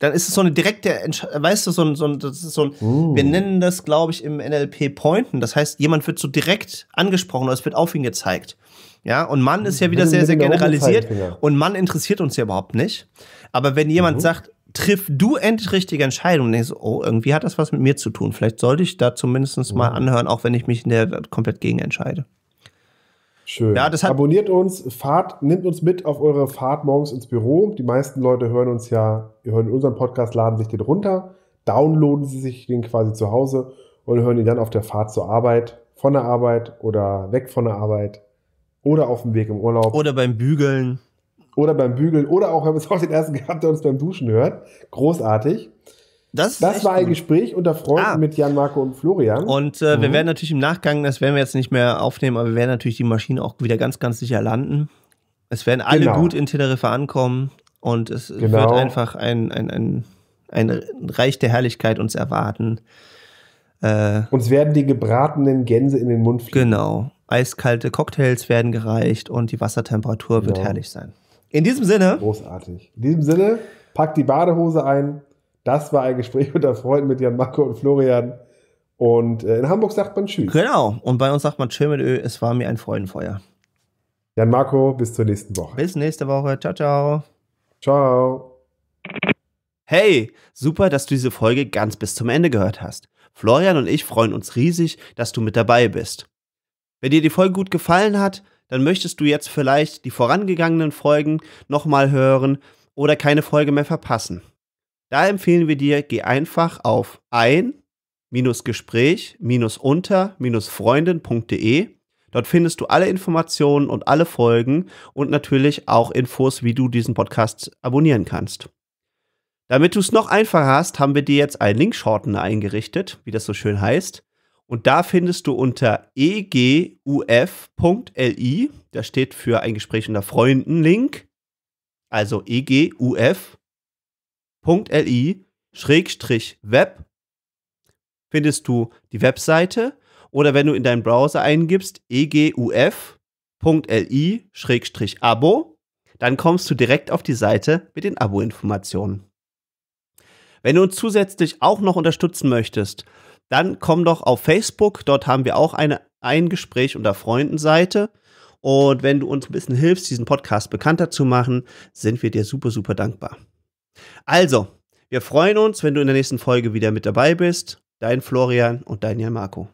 dann ist es so eine direkte, weißt du, so ein, so ein, das ist so ein uh. wir nennen das, glaube ich, im NLP Pointen. Das heißt, jemand wird so direkt angesprochen oder es wird auf ihn gezeigt. Ja, und Mann ist ja wieder sehr, sehr generalisiert. Genau. Und Mann interessiert uns ja überhaupt nicht. Aber wenn jemand mhm. sagt, triff du endlich richtige Entscheidungen, denkst du, oh, irgendwie hat das was mit mir zu tun. Vielleicht sollte ich da zumindest mhm. mal anhören, auch wenn ich mich in der komplett gegen entscheide. Schön. Ja, Abonniert uns, fahrt, nimmt uns mit auf eure Fahrt morgens ins Büro. Die meisten Leute hören uns ja, hören unseren Podcast, laden sich den runter, downloaden sie sich den quasi zu Hause und hören ihn dann auf der Fahrt zur Arbeit, von der Arbeit oder weg von der Arbeit oder auf dem Weg im Urlaub. Oder beim Bügeln. Oder beim Bügeln. Oder auch, wir haben es auch den ersten gehabt, der uns beim Duschen hört. Großartig. Das, das war ein gut. Gespräch unter Freunden ah. mit Jan, Marco und Florian. Und äh, mhm. wir werden natürlich im Nachgang, das werden wir jetzt nicht mehr aufnehmen, aber wir werden natürlich die Maschine auch wieder ganz, ganz sicher landen. Es werden alle genau. gut in Teneriffa ankommen und es genau. wird einfach ein, ein, ein, ein Reich der Herrlichkeit uns erwarten. Äh, uns werden die gebratenen Gänse in den Mund fliegen. Genau. Eiskalte Cocktails werden gereicht und die Wassertemperatur wird ja. herrlich sein. In diesem Sinne. Großartig. In diesem Sinne, packt die Badehose ein. Das war ein Gespräch unter Freunden mit Jan Marco und Florian. Und äh, in Hamburg sagt man Tschüss. Genau. Und bei uns sagt man Tschüss mit Ö. Es war mir ein Freudenfeuer. Jan Marco, bis zur nächsten Woche. Bis nächste Woche. Ciao, ciao. Ciao. Hey, super, dass du diese Folge ganz bis zum Ende gehört hast. Florian und ich freuen uns riesig, dass du mit dabei bist. Wenn dir die Folge gut gefallen hat, dann möchtest du jetzt vielleicht die vorangegangenen Folgen nochmal hören oder keine Folge mehr verpassen. Da empfehlen wir dir, geh einfach auf ein-gespräch-unter-freundin.de. Dort findest du alle Informationen und alle Folgen und natürlich auch Infos, wie du diesen Podcast abonnieren kannst. Damit du es noch einfacher hast, haben wir dir jetzt einen Linkshorten eingerichtet, wie das so schön heißt. Und da findest du unter eguf.li, das steht für ein Gespräch unter Freunden Link, also eguf.li Schrägstrich Web findest du die Webseite oder wenn du in deinen Browser eingibst eguf.li Schrägstrich Abo, dann kommst du direkt auf die Seite mit den Abo-Informationen. Wenn du uns zusätzlich auch noch unterstützen möchtest dann komm doch auf Facebook. Dort haben wir auch eine ein Gespräch unter Freundenseite. Und wenn du uns ein bisschen hilfst, diesen Podcast bekannter zu machen, sind wir dir super, super dankbar. Also, wir freuen uns, wenn du in der nächsten Folge wieder mit dabei bist. Dein Florian und dein Jan Marco.